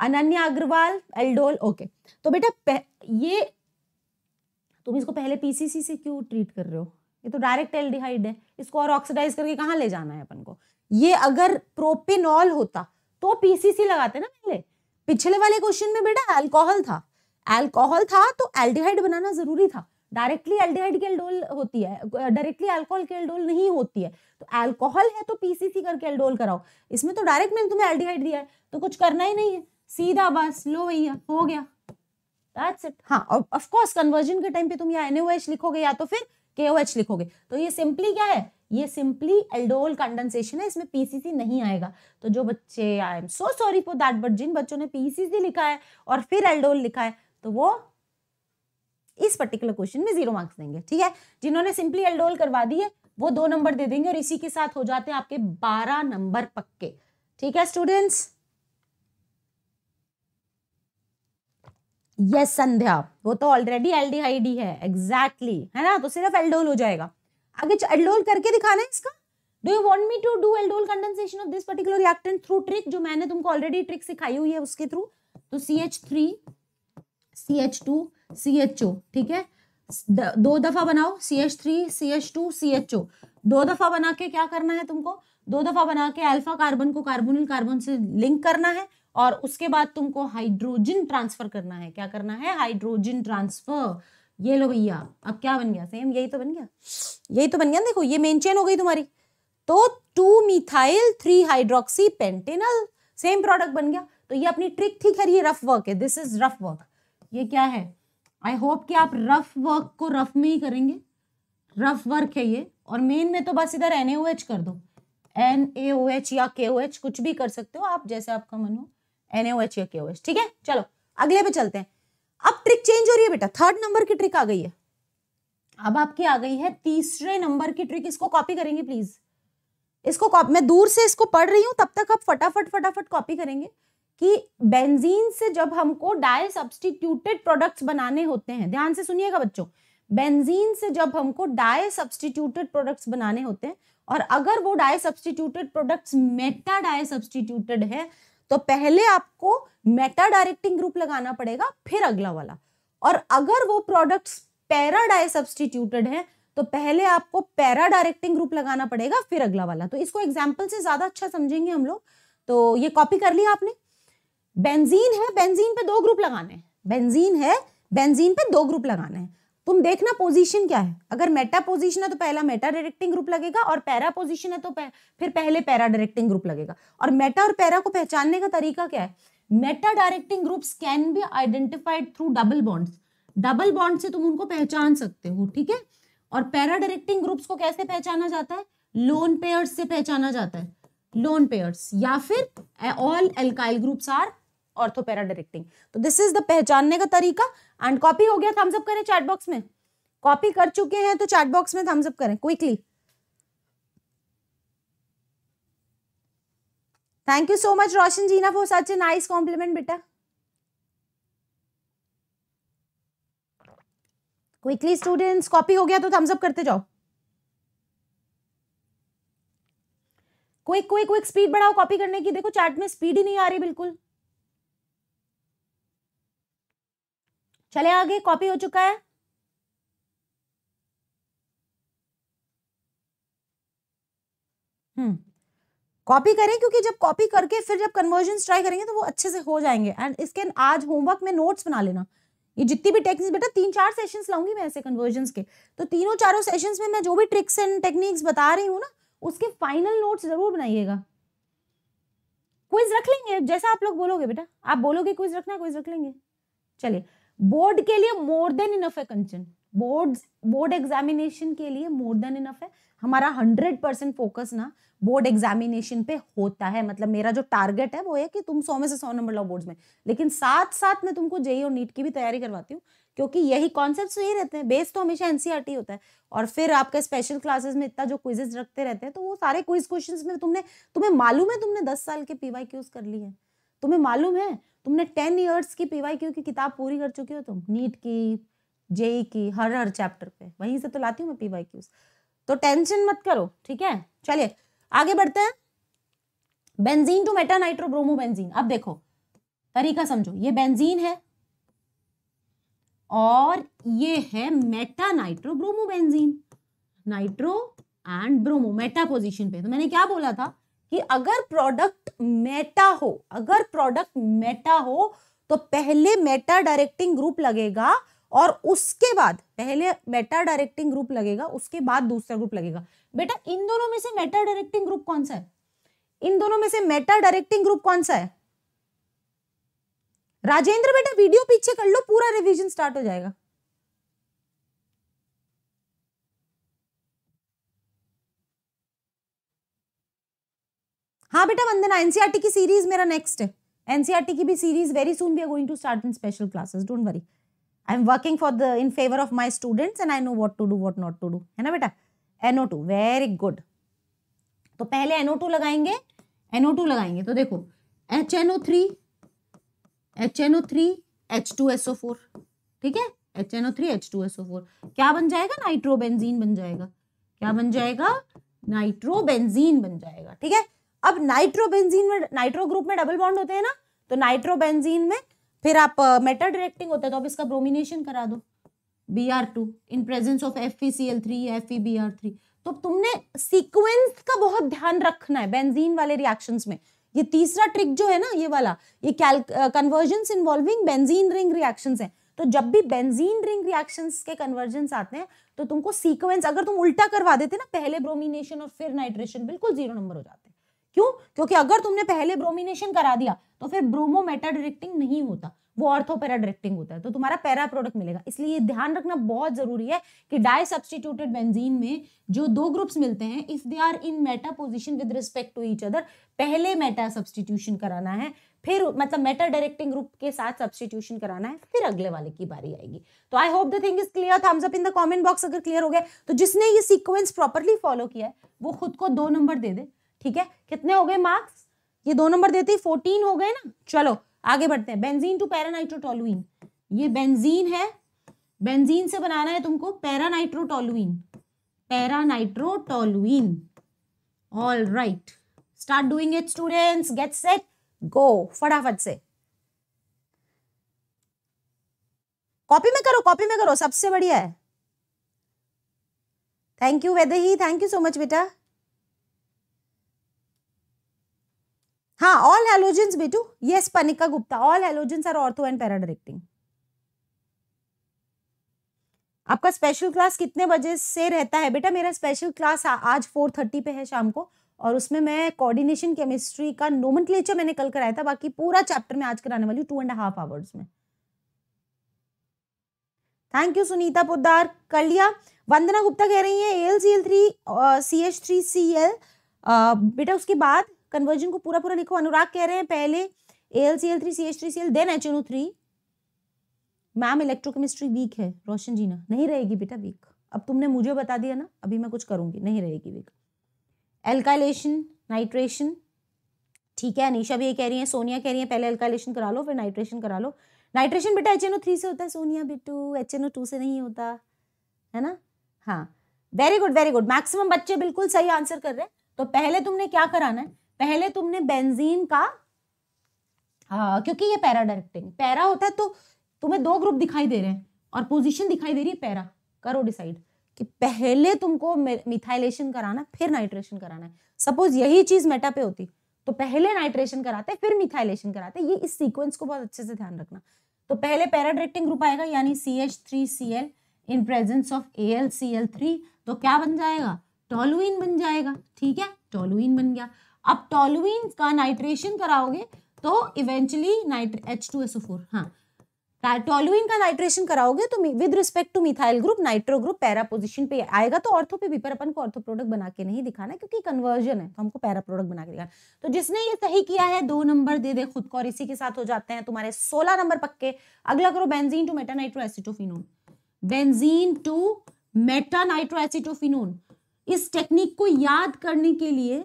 Ananya Agarwal aldol okay तो बेटा ये तुम इसको पहले पीसीसी से क्यों ट्रीट कर रहे हो ये तो डायरेक्ट एल्डिहाइड है इसको और ऑक्सीडाइज करके कहाँ ले जाना है अपन को ये अगर प्रोपिनॉल होता तो पीसीसी लगाते ना पहले पिछले वाले क्वेश्चन में बेटा अल्कोहल था अल्कोहल था तो एल्डिहाइड बनाना जरूरी था डायरेक्टली एल्डिहाइड की एल्डोल होती है डायरेक्टली अल्कोहल की एल्डोल नहीं होती है तो अल्कोहल है तो पीसीसी करके एल्डोल कराओ इसमें तो डायरेक्ट मैंने तुम्हें एल्डिहाइड दिया है तो कुछ करना ही नहीं है सीधा बस लो भैया हो गया दैट्स इट हाँ ऑफकोर्स कन्वर्जन के टाइम पे तुम या एनओएच लिखोगे या तो फिर केओएच लिखोगे तो ये सिंपली क्या है ये सिंपली एल्डोल कंडेंसेशन है इसमें पीसीसी नहीं आएगा तो जो बच्चे I am so sorry for that but जिन बच्चों ने पीसीसी लिखा है और फिर एल्डोल लिखा है तो वो इस पर्टिकुलर क्वेश्चन में जीरो मार्क्स देंगे ठीक है जिन्होंने सिंपली एलडोल करवा दी है वो दो नंबर दे देंगे और इसी के साथ हो जाते हैं आपके बारह नंबर पक्के ठीक है स्टूडेंट्स यस संध्या वो तो ऑलरेडी एल्डिहाइडी है एग्जैक्टली exactly, है ना तो सिर्फ एल्डोल हो जाएगा आगे एल्डोल करके दिखाना है इसका do you want me to do aldol condensation of this particular reactant through trick जो मैंने तुमको ऑलरेडी ट्रिक सिखाई हुई है उसके थ्रू तो C H three C H two C H O ठीक है दो दफा बनाओ C H three C H two C H O दो दफा बना के क्या करना है तुमको दो दफा बना के अल्फा कार्बन को कार्बोनिल कार्बन से लिंक करना है और उसके बाद तुमको हाइड्रोजन ट्रांसफर करना है क्या करना है हाइड्रोजन ट्रांसफर ये लो भैया अब क्या बन गया सेम यही तो बन गया यही तो बन गया देखो ये मेन चेन हो गई तुम्हारी तो two methyl three hydroxy pentanal same product बन गया तो ये अपनी ट्रिक थी खैर ये रफ वर्क है दिस इज रफ वर्क ये क्या है आई होप कि आप रफ वर्क को रफ में ही करेंगे रफ वर्क है ये और मेन में तो बस इधर एन कर दो एन ए ओ एच या के ओ एच कुछ भी कर सकते हो आप जैसे आपका मन हो एन ए ओ एच या के ओ एच ठीक है चलो अगले पे चलते हैं अब ट्रिक चेंज हो रही है बेटा थर्ड नंबर की ट्रिक आ गई है अब आपकी आ गई है तीसरे नंबर की ट्रिक इसको कॉपी करेंगे प्लीज इसको कॉपी मैं दूर से इसको पढ़ रही हूँ तब तक आप फटाफट फटाफट कॉपी करेंगे कि बेंजीन से जब हमको डाय सब्सटीट्यूटेड प्रोडक्ट्स बनाने होते हैं ध्यान से सुनिएगा बच्चों बेंजीन से जब हमको डाय सब्सटीट्यूटेड प्रोडक्ट्स बनाने होते हैं और अगर वो di substituted products meta di substituted है तो पहले आपको मेटा डायरेक्टिंग ग्रुप लगाना पड़ेगा फिर अगला वाला और अगर वो प्रोडक्ट्स पैरा डाय सब्सटीट्यूटेड है तो पहले आपको पैरा डायरेक्टिंग ग्रुप लगाना पड़ेगा फिर अगला वाला तो इसको एग्जाम्पल से ज्यादा अच्छा समझेंगे हम लोग तो ये कॉपी कर लिया आपने बेंजीन है बेंजीन पे दो ग्रुप लगाने हैं बेंजीन है बेंजीन पे दो ग्रुप लगाने हैं तुम देखना पोजीशन क्या है अगर मेटा पोजीशन है तो पहला मेटा डायरेक्टिंग ग्रुप लगेगा और पैरा पोजीशन है तो पह, फिर पहले पैरा डायरेक्टिंग ग्रुप लगेगा और मेटा और पैरा को पहचानने का तरीका क्या है meta directing groups can be identified through double bonds double bond से तुम उनको पहचान सकते हो ठीक है और पैरा डायरेक्टिंग ग्रुप्स को कैसे पहचाना जाता है लोन पेयर्स से पहचाना जाता है लोन पेयर्स या फिर all alkyl groups are ortho para directing तो दिस इज द पहचानने का तरीका एंड कॉपी हो गया थम्स अप करें चैट बॉक्स में कॉपी कर चुके हैं तो चैट बॉक्स में थम्स अप करें quickly thank you so much Roshan ji ना for such a nice compliment बेटा क्विकली स्टूडेंट्स कॉपी हो गया तो थम्स अप करते जाओ क्विक क्विक क्विक स्पीड बढ़ाओ कॉपी करने की देखो चैट में स्पीड ही नहीं आ रही बिल्कुल चले आगे कॉपी हो चुका है हम्म कॉपी करें क्योंकि जब कॉपी करके फिर जब कन्वर्जन ट्राई करेंगे तो वो अच्छे से हो जाएंगे एंड इसके आज होमवर्क में नोट्स बना लेना ये जितनी भी टेक्निक्स बेटा तीन चार सेशंस लाऊंगी मैं ऐसे कन्वर्जन के तो तीनों चारों सेशंस में मैं जो भी ट्रिक्स एंड टेक्निक्स बता रही हूँ ना उसके फाइनल नोट्स जरूर बनाइएगा क्विज रख लेंगे जैसा आप लोग बोलोगे बेटा आप बोलोगे क्विज रखना क्विज रख लेंगे चलिए बोर्ड के लिए मोर देन इनफ है कंचन बोर्ड बोर्ड एग्जामिनेशन के लिए मोर देन इनफ है हमारा हंड्रेड परसेंट फोकस ना बोर्ड एग्जामिनेशन पे होता है मतलब मेरा जो टारगेट है वो है कि तुम सौ में से सौ नंबर लाओ बोर्ड्स में लेकिन साथ साथ मैं तुमको जेई e और नीट की भी तैयारी करवाती हूँ क्योंकि यही कॉन्सेप्ट तो यही रहते हैं बेस तो हमेशा एनसीआरटी e होता है और फिर आपके स्पेशल क्लासेस में इतना जो क्विजेज रखते रहते हैं तो वो सारे क्विज क्वेश्चन में तुमने तुम्हें मालूम है तुमने दस साल के पीवाई क्यूज कर ली है तुम्हें मालूम है तुमने टेन ईयर्स की पी वाई क्यू की किताब पूरी कर चुके हो तुम नीट की जेई की हर हर चैप्टर पे वहीं से तो लाती हूँ मैं पी वाई क्यूज तो टेंशन मत करो ठीक है चलिए आगे बढ़ते हैं benzene to meta nitro bromo benzene अब देखो तरीका समझो ये बेंजीन है और ये है meta nitro bromo benzene nitro and bromo meta position पे तो मैंने क्या बोला था कि अगर प्रोडक्ट मेटा हो अगर प्रोडक्ट मेटा हो तो पहले मेटा डायरेक्टिंग ग्रुप लगेगा और उसके बाद पहले मेटा डायरेक्टिंग ग्रुप लगेगा उसके बाद दूसरा ग्रुप लगेगा बेटा इन दोनों में से मेटा डायरेक्टिंग ग्रुप कौन सा है इन दोनों में से मेटा डायरेक्टिंग ग्रुप कौन सा है राजेंद्र बेटा वीडियो पीछे कर लो पूरा रिवीजन स्टार्ट हो जाएगा हाँ बेटा वंदना एनसीआरटी e की सीरीज मेरा नेक्स्ट है एनसीआरटी की भी series very soon we are going to start in special classes don't worry I am working for the in favour of my students and I know what to do what not to do है ना बेटा NO two very good तो पहले NO two लगाएंगे NO two लगाएंगे तो देखो H N O three H N O three H two S O four ठीक है H N O three H two S O four क्या बन जाएगा नाइट्रोबेंजीन बन जाएगा क्या बन जाएगा नाइट्रोबेंजीन बन जाएगा ठीक है अब नाइट्रोबेंजीन में नाइट्रो ग्रुप में डबल बॉन्ड होते हैं ना तो नाइट्रोबेंजीन में फिर आप मेटल uh, डायरेक्टिंग होता है तो आप इसका ब्रोमिनेशन करा दो B R two in presence of F E C L three F E B R three तो तुमने सीक्वेंस का बहुत ध्यान रखना है बेंजीन वाले रिएक्शंस में ये तीसरा ट्रिक जो है ना ये वाला ये conversion involving benzene ring reaction है तो जब भी बेंजीन रिंग रिएक्शंस के कन्वर्जेंस आते हैं तो तुमको सीक्वेंस अगर तुम उल्टा करवा देते ना पहले ब्रोमिनेशन और फिर नाइट्रेशन बिल्कुल जीरो नंबर हो जाते हैं क्यों क्योंकि अगर तुमने पहले ब्रोमिनेशन करा दिया तो फिर ब्रोमो मेटा डायरेक्टिंग नहीं होता वो ऑर्थोपेरा डायरेक्टिंग होता है तो तुम्हारा पैरा प्रोडक्ट मिलेगा इसलिए ये ध्यान रखना बहुत जरूरी है कि डाई सब्सटीट्यूटेड बेंजीन में जो दो ग्रुप्स मिलते हैं if they are in meta position with respect to each other पहले मेटा सब्सटीट्यूशन कराना है फिर मतलब मेटा डायरेक्टिंग ग्रुप के साथ सब्सटीट्यूशन कराना है फिर अगले वाले की बारी आएगी तो I hope the thing is clear thumbs up in the comment box अगर क्लियर हो गया तो जिसने ये सीक्वेंस प्रॉपरली फॉलो किया है वो खुद को दो नंबर दे दे ठीक है कितने हो गए मार्क्स ये दो नंबर देती फोर्टीन हो गए ना चलो आगे बढ़ते हैं बेंजीन टू पैरानाइट्रोटोलुइन ये बेंजीन है बेंजीन से बनाना है तुमको paranitrotoluene paranitrotoluene all right start doing it students get set go फटाफट से कॉपी में करो कॉपी में करो सबसे बढ़िया है thank you Vaidehi thank you so much बेटा हाँ ऑल हेलोजेंस बेटू yes Panika Gupta all halogens are ortho and para directing आपका स्पेशल क्लास कितने बजे से रहता है बेटा मेरा स्पेशल क्लास आज फोर थर्टी पे है शाम को और उसमें मैं कोऑर्डिनेशन केमिस्ट्री का नोमन मैंने कल कराया था बाकी पूरा चैप्टर मैं आज कराने वाली हूँ टू एंड हाफ आवर्स में थैंक यू सुनीता पुद्दार कर लिया वंदना गुप्ता कह रही है L C L three C H three C L बेटा उसके बाद कन्वर्जन को पूरा पूरा लिखो अनुराग कह रहे हैं पहले A L C L three C H three C L then H N O three ma'am electrochemistry weak है रोशन जी ना नहीं रहेगी बेटा वीक अब तुमने मुझे बता दिया ना अभी मैं कुछ करूंगी नहीं रहेगी वीक एल्काइलेशन नाइट्रेशन ठीक है अनिशा भी ये कह रही है सोनिया कह रही है पहले एल्काइलेशन करा लो फिर नाइट्रेशन करा लो नाइट्रेशन बेटा एच एन ओ थ्री से होता है Sonia Bittu H N O two से नहीं होता है ना हाँ very good very good maximum बच्चे बिल्कुल सही आंसर कर रहे हैं तो पहले तुमने क्या कराना है पहले तुमने बेंजीन का आ, हाँ, क्योंकि ये पैरा डायरेक्टिंग पैरा होता है तो तुम्हें दो ग्रुप दिखाई दे रहे हैं और पोजीशन दिखाई दे रही है पैरा करो डिसाइड कि पहले तुमको मिथाइलेशन कराना है फिर नाइट्रेशन कराना है सपोज यही चीज मेटा पे होती तो पहले नाइट्रेशन कराते फिर मिथाइलेशन कराते ये इस सीक्वेंस को बहुत अच्छे से ध्यान रखना तो पहले पैरा डायरेक्टिंग ग्रुप आएगा यानी C H three C L in presence of A L C L three तो क्या बन जाएगा टोलुइन बन जाएगा ठीक है टोलुइन बन गया अब टॉलुइन का नाइट्रेशन कराओगे तो eventually H two S four हाँ टॉलुइन का नाइट्रेशन कराओगे तो with respect to methyl group nitro group para position पे आएगा तो ऑर्थो पे भी पर अपन को ऑर्थो प्रोडक्ट बना के नहीं दिखाना क्योंकि कन्वर्जन है तो हमको पैरा प्रोडक्ट बना के दिखाना तो जिसने ये सही किया है दो नंबर दे दे खुद को और इसी के साथ हो जाते हैं तुम्हारे सोलह नंबर पक्के अगला करो benzene to meta nitro acetophen benzene to meta nitro acetophen इस टेक्निक को याद करने के लिए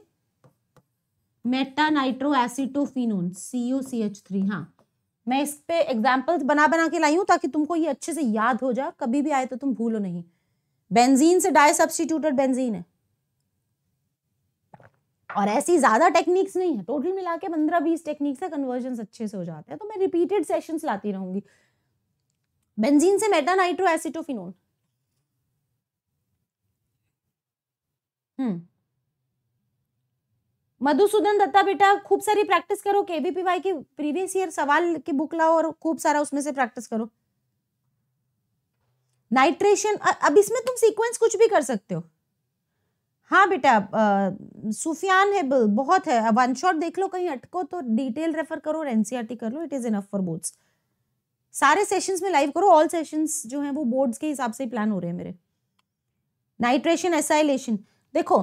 meta nitro acetophenone C O C H three हाँ मैं इस पे एग्जाम्पल्स बना बना के लाई हूँ ताकि तुमको ये अच्छे से याद हो जाए कभी भी आए तो तुम भूलो नहीं बेंजीन से डाई सब्सटीट्यूटेड बेंजीन है और ऐसी ज़्यादा टेक्निक्स नहीं है टोटल मिला के पंद्रह बीस टेक्निक से कन्वर्जन अच्छे से हो जाते हैं तो मैं रिपीटेड सेशन लाती रहूंगी बेंजीन से meta nitro acetophenone hmm Madhusudan Datta बेटा खूब सारी प्रैक्टिस करो केबीपीवाई की प्रीवियस ईयर सवाल की बुक लाओ और खूब सारा उसमें से प्रैक्टिस करो नाइट्रेशन अब इसमें तुम सीक्वेंस कुछ भी कर सकते हो हाँ बेटा सुफियान है बिल बहुत है वन शॉट देख लो कहीं अटको तो डिटेल रेफर करो और एनसीआरटी e कर लो it is enough for boards सारे सेशंस में लाइव करो ऑल सेशंस जो है वो बोर्ड्स के हिसाब से ही प्लान हो रहे हैं मेरे नाइट्रेशन एसाइलेशन देखो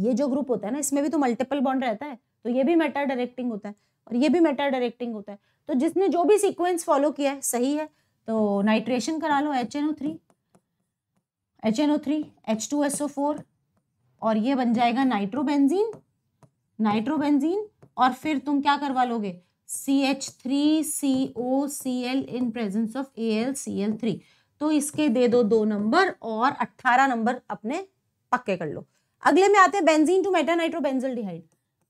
ये जो ग्रुप होता है ना इसमें भी तो मल्टीपल बॉन्ड रहता है तो ये भी मेटा डायरेक्टिंग होता है और ये भी मेटा डायरेक्टिंग होता है तो जिसने जो भी सीक्वेंस फॉलो किया है सही है तो नाइट्रेशन करा लो H N O three H N O three H two S O four और ये बन जाएगा नाइट्रोबेंजीन नाइट्रोबेंजीन और फिर तुम क्या करवा लोगे C H three C O C L in presence of A L C L three तो इसके दे दो दो नंबर और अट्ठारह नंबर अपने पक्के कर लो अगले में आते हैं benzene to meta nitro benzaldehyde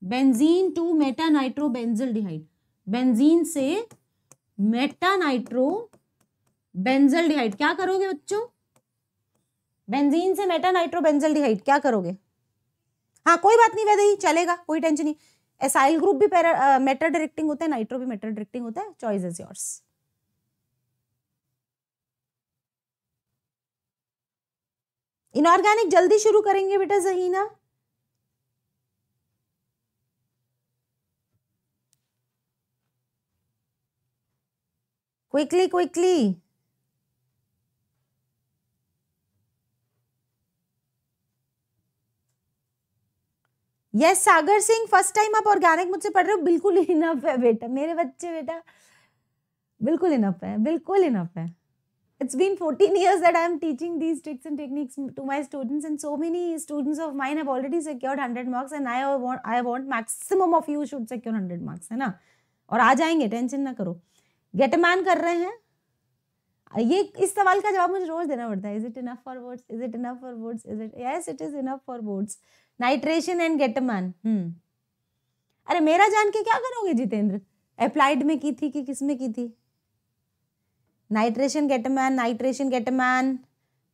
benzene to meta nitro benzaldehyde benzene से मेटा नाइट्रो बेंजल डिहाइड क्या करोगे बच्चों बेंजीन से मेटा नाइट्रो बेंजल डिहाइड क्या करोगे हाँ कोई बात नहीं वैदही चलेगा कोई टेंशन नहीं एसाइल ग्रुप भी मेटर डायरेक्टिंग uh, होता है नाइट्रो भी मेटर डायरेक्टिंग होता है चॉइस इज योर्स इनऑर्गेनिक जल्दी शुरू करेंगे बेटा Zaheena quickly quickly yes Sagar Singh first time आप ऑर्गेनिक मुझसे पढ़ रहे हो बिल्कुल इनफ है बेटा मेरे बच्चे बेटा बिल्कुल इनफ है बिल्कुल इनफ है it's been 14 years that i am teaching these tricks and techniques to my students and so many students of mine have already secured 100 marks and I want I want maximum of you should secure 100 marks hai है ना और आ जाएंगे tension ना करो gate man कर रहे हैं ये इस सवाल का जवाब मुझे रोज देना पड़ता है is it enough for words is it enough for words is it yes it is enough for words nitration and Gattermann अरे मेरा जान के क्या करोगे जितेंद्र अप्लाइड में की थी कि किस में की थी nitration Gattermann nitration Gattermann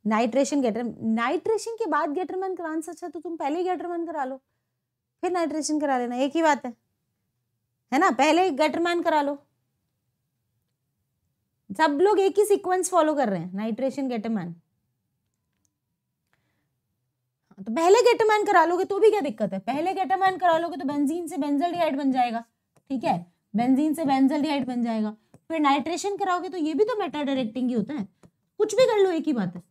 nitration Gatter nitration के बाद गेटरमैन का आंसर अच्छा तो तुम पहले गेटरमैन करा लो फिर नाइट्रेशन करा लेना एक ही बात है है ना पहले गेटरमैन करा लो सब लोग एक ही सीक्वेंस फॉलो कर रहे हैं नाइट्रेशन गेटरमैन हाँ, तो पहले गेटरमैन करा लोगे तो भी क्या दिक्कत है पहले गेटरमैन करा लोगे तो बेंजीन से बेंजल बन जाएगा ठीक है बेंजीन से बेंजल बन जाएगा फिर नाइट्रेशन कराओगे तो ये भी तो मेटा डायरेक्टिंग ही होता है कुछ भी कर लो एक ही बात है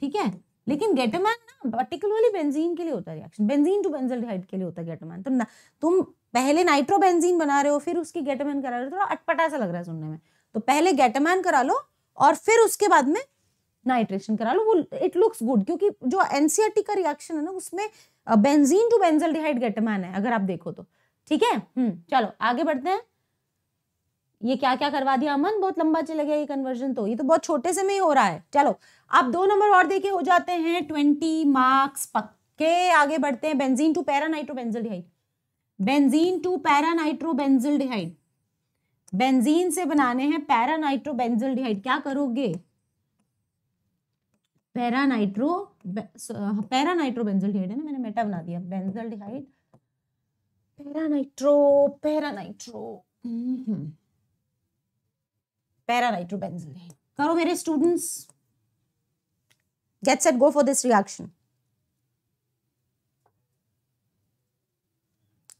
ठीक है लेकिन गेटमैन ना पर्टिकुलरली बेंजीन के लिए होता है रिएक्शन बेंजीन टू बेंजल्डिहाइड के लिए होता है गेटमैन तुम तो ना तुम पहले नाइट्रोबेंजीन बना रहे हो फिर उसकी गेटमैन करा रहे हो थोड़ा अटपटा सा लग रहा है सुनने में तो पहले गेटमैन करा लो और फिर उसके बाद में नाइट्रेशन करा लो वो इट लुक्स गुड क्योंकि जो एनसीआरटी e का रिएक्शन है ना उसमें बेंजीन टू बेंजल्डिहाइड गेटमैन है अगर आप देखो तो ठीक है हम्म, चलो आगे बढ़ते हैं ये क्या क्या करवा दिया अमन बहुत लंबा चले गया ये कन्वर्जन तो ये तो बहुत छोटे से में ही हो रहा है चलो आप दो नंबर और देखे हो जाते हैं ट्वेंटी मार्क्स पक्के आगे बढ़ते हैं benzene to paranitrobenzal benzene to paranitrobenzaldehyde benzene से बनाने हैं नाइट्रो डिहाइड क्या करोगे पैरानाइट्रो पैरानाइट्रोबेंजल डिहाइड है ना मैंने मेटा बना दिया benzaldehyde paranitro paranitro hmm, hmm. Paranitrobenzal करो मेरे students get set go for this reaction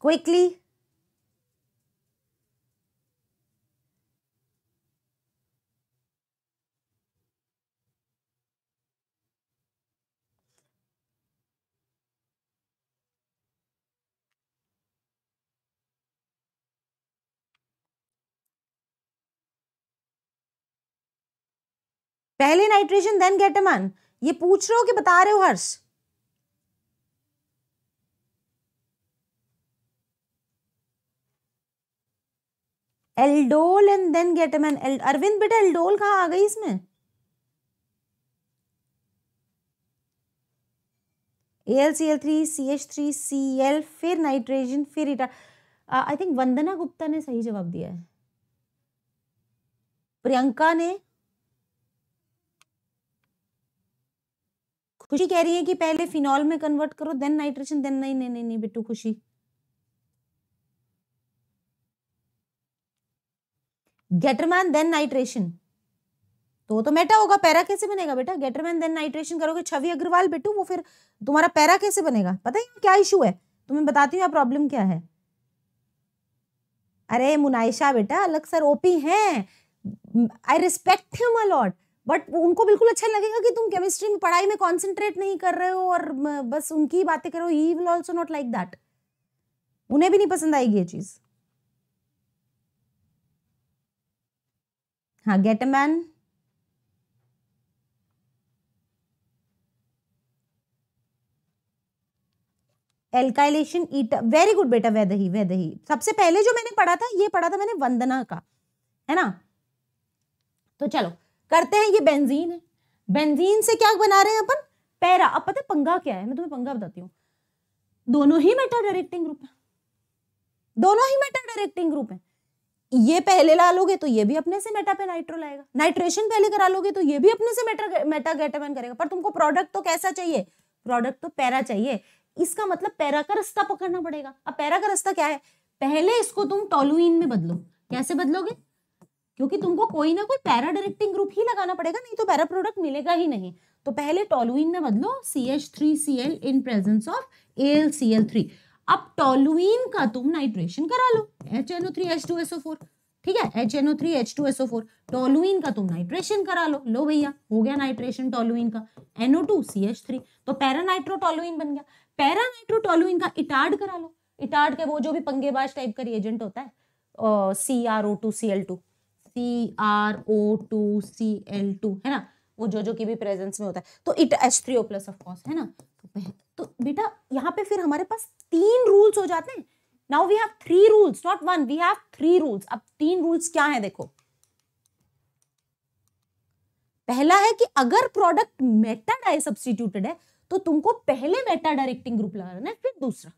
quickly पहले नाइट्रेशन देन गैटमन ये पूछ रहे हो कि बता रहे हो Harsh aldol and then Gattermann Arvind बेटा एल्डोल कहा आ गई इसमें L C L three C H three C L फिर नाइट्रोजन फिर इटा I uh, think Vandana Gupta ने सही जवाब दिया है प्रियंका ने खुशी कह रही है कि पहले फिनॉल में कन्वर्ट करो देन नाइट्रोजन देन नहीं नहीं नहीं, नहीं बिट्टू खुशी गेटरमैन देन नाइट्रेशन तो तो मेटा होगा पैरा कैसे बनेगा बेटा गेटरमैन देन नाइट्रेशन करोगे छवि अग्रवाल बेटू वो फिर तुम्हारा पैरा कैसे बनेगा पता है क्या इशू है तुम्हें तो बताती हूँ प्रॉब्लम क्या है अरे मुनाइशा बेटा अलग सर ओपी हैं I respect him a lot but उनको बिल्कुल अच्छा लगेगा कि तुम केमिस्ट्री में पढ़ाई में कॉन्सेंट्रेट नहीं कर रहे हो और बस उनकी बातें करो he will also not like that उन्हें भी नहीं पसंद आएगी ये चीज़ हाँ get a man alkylation eat very good बेटा वेद ही सबसे पहले जो मैंने पढ़ा था ये पढ़ा था मैंने वंदना का है ना तो चलो करते हैं ये बेंजीन है बेंजीन से क्या बना रहे हैं अपन पैरा अब पता है पंगा क्या है मैं तुम्हें पंगा बताती हूँ दोनों ही मेटल डायरेक्टिंग ग्रुप है दोनों ही मेटल डायरेक्टिंग ग्रुप है ये पहले ला लोगे तो ये भी अपने से मेटा पे नाइट्रो लाएगा नाइट्रेशन पहले करा लोगे तो ये भी अपने से मेटा मेटा गेटामिन करेगा पर तुमको प्रोडक्ट तो कैसा चाहिए प्रोडक्ट तो पैरा चाहिए इसका मतलब पैरा का रास्ता पकड़ना पड़ेगा अब पैरा का रास्ता क्या है पहले इसको तुम टोलुइन में बदलो कैसे बदलोगे क्योंकि तुमको कोई ना कोई पैरा डायरेक्टिंग ग्रुप ही लगाना पड़ेगा नहीं तो पैरा प्रोडक्ट मिलेगा ही नहीं तो पहले टोलुइन में बदलो C H three C L in presence of A L C L three अब टोलुइन का तुम नाइट्रेशन करा लो H O three H two S O four ठीक है H NO three H two S O four toluene का तुम nitration करा लो लो भैया हो गया नाइट्रेशन टोलुइन का NO two C H three तो पैरा टोलुइन बन गया पैरा टोलुइन का इटार्ड करा लो इटार्ड के वो जो भी पंगेबाज टाइप का रिएजेंट होता है C R O two C L two C R O two C L two है ना वो जो जो की भी प्रेजेंस में होता है तो it H three O plus of course है ना तो, तो बेटा यहाँ पे फिर हमारे पास तीन रूल्स हो जाते हैं now we have three rules not one we have three rules अब तीन रूल्स क्या है देखो पहला है कि अगर प्रोडक्ट मेटा डाई सब्सटीट्यूटेड है तो तुमको पहले मेटा डायरेक्टिंग ग्रुप लगाना है फिर दूसरा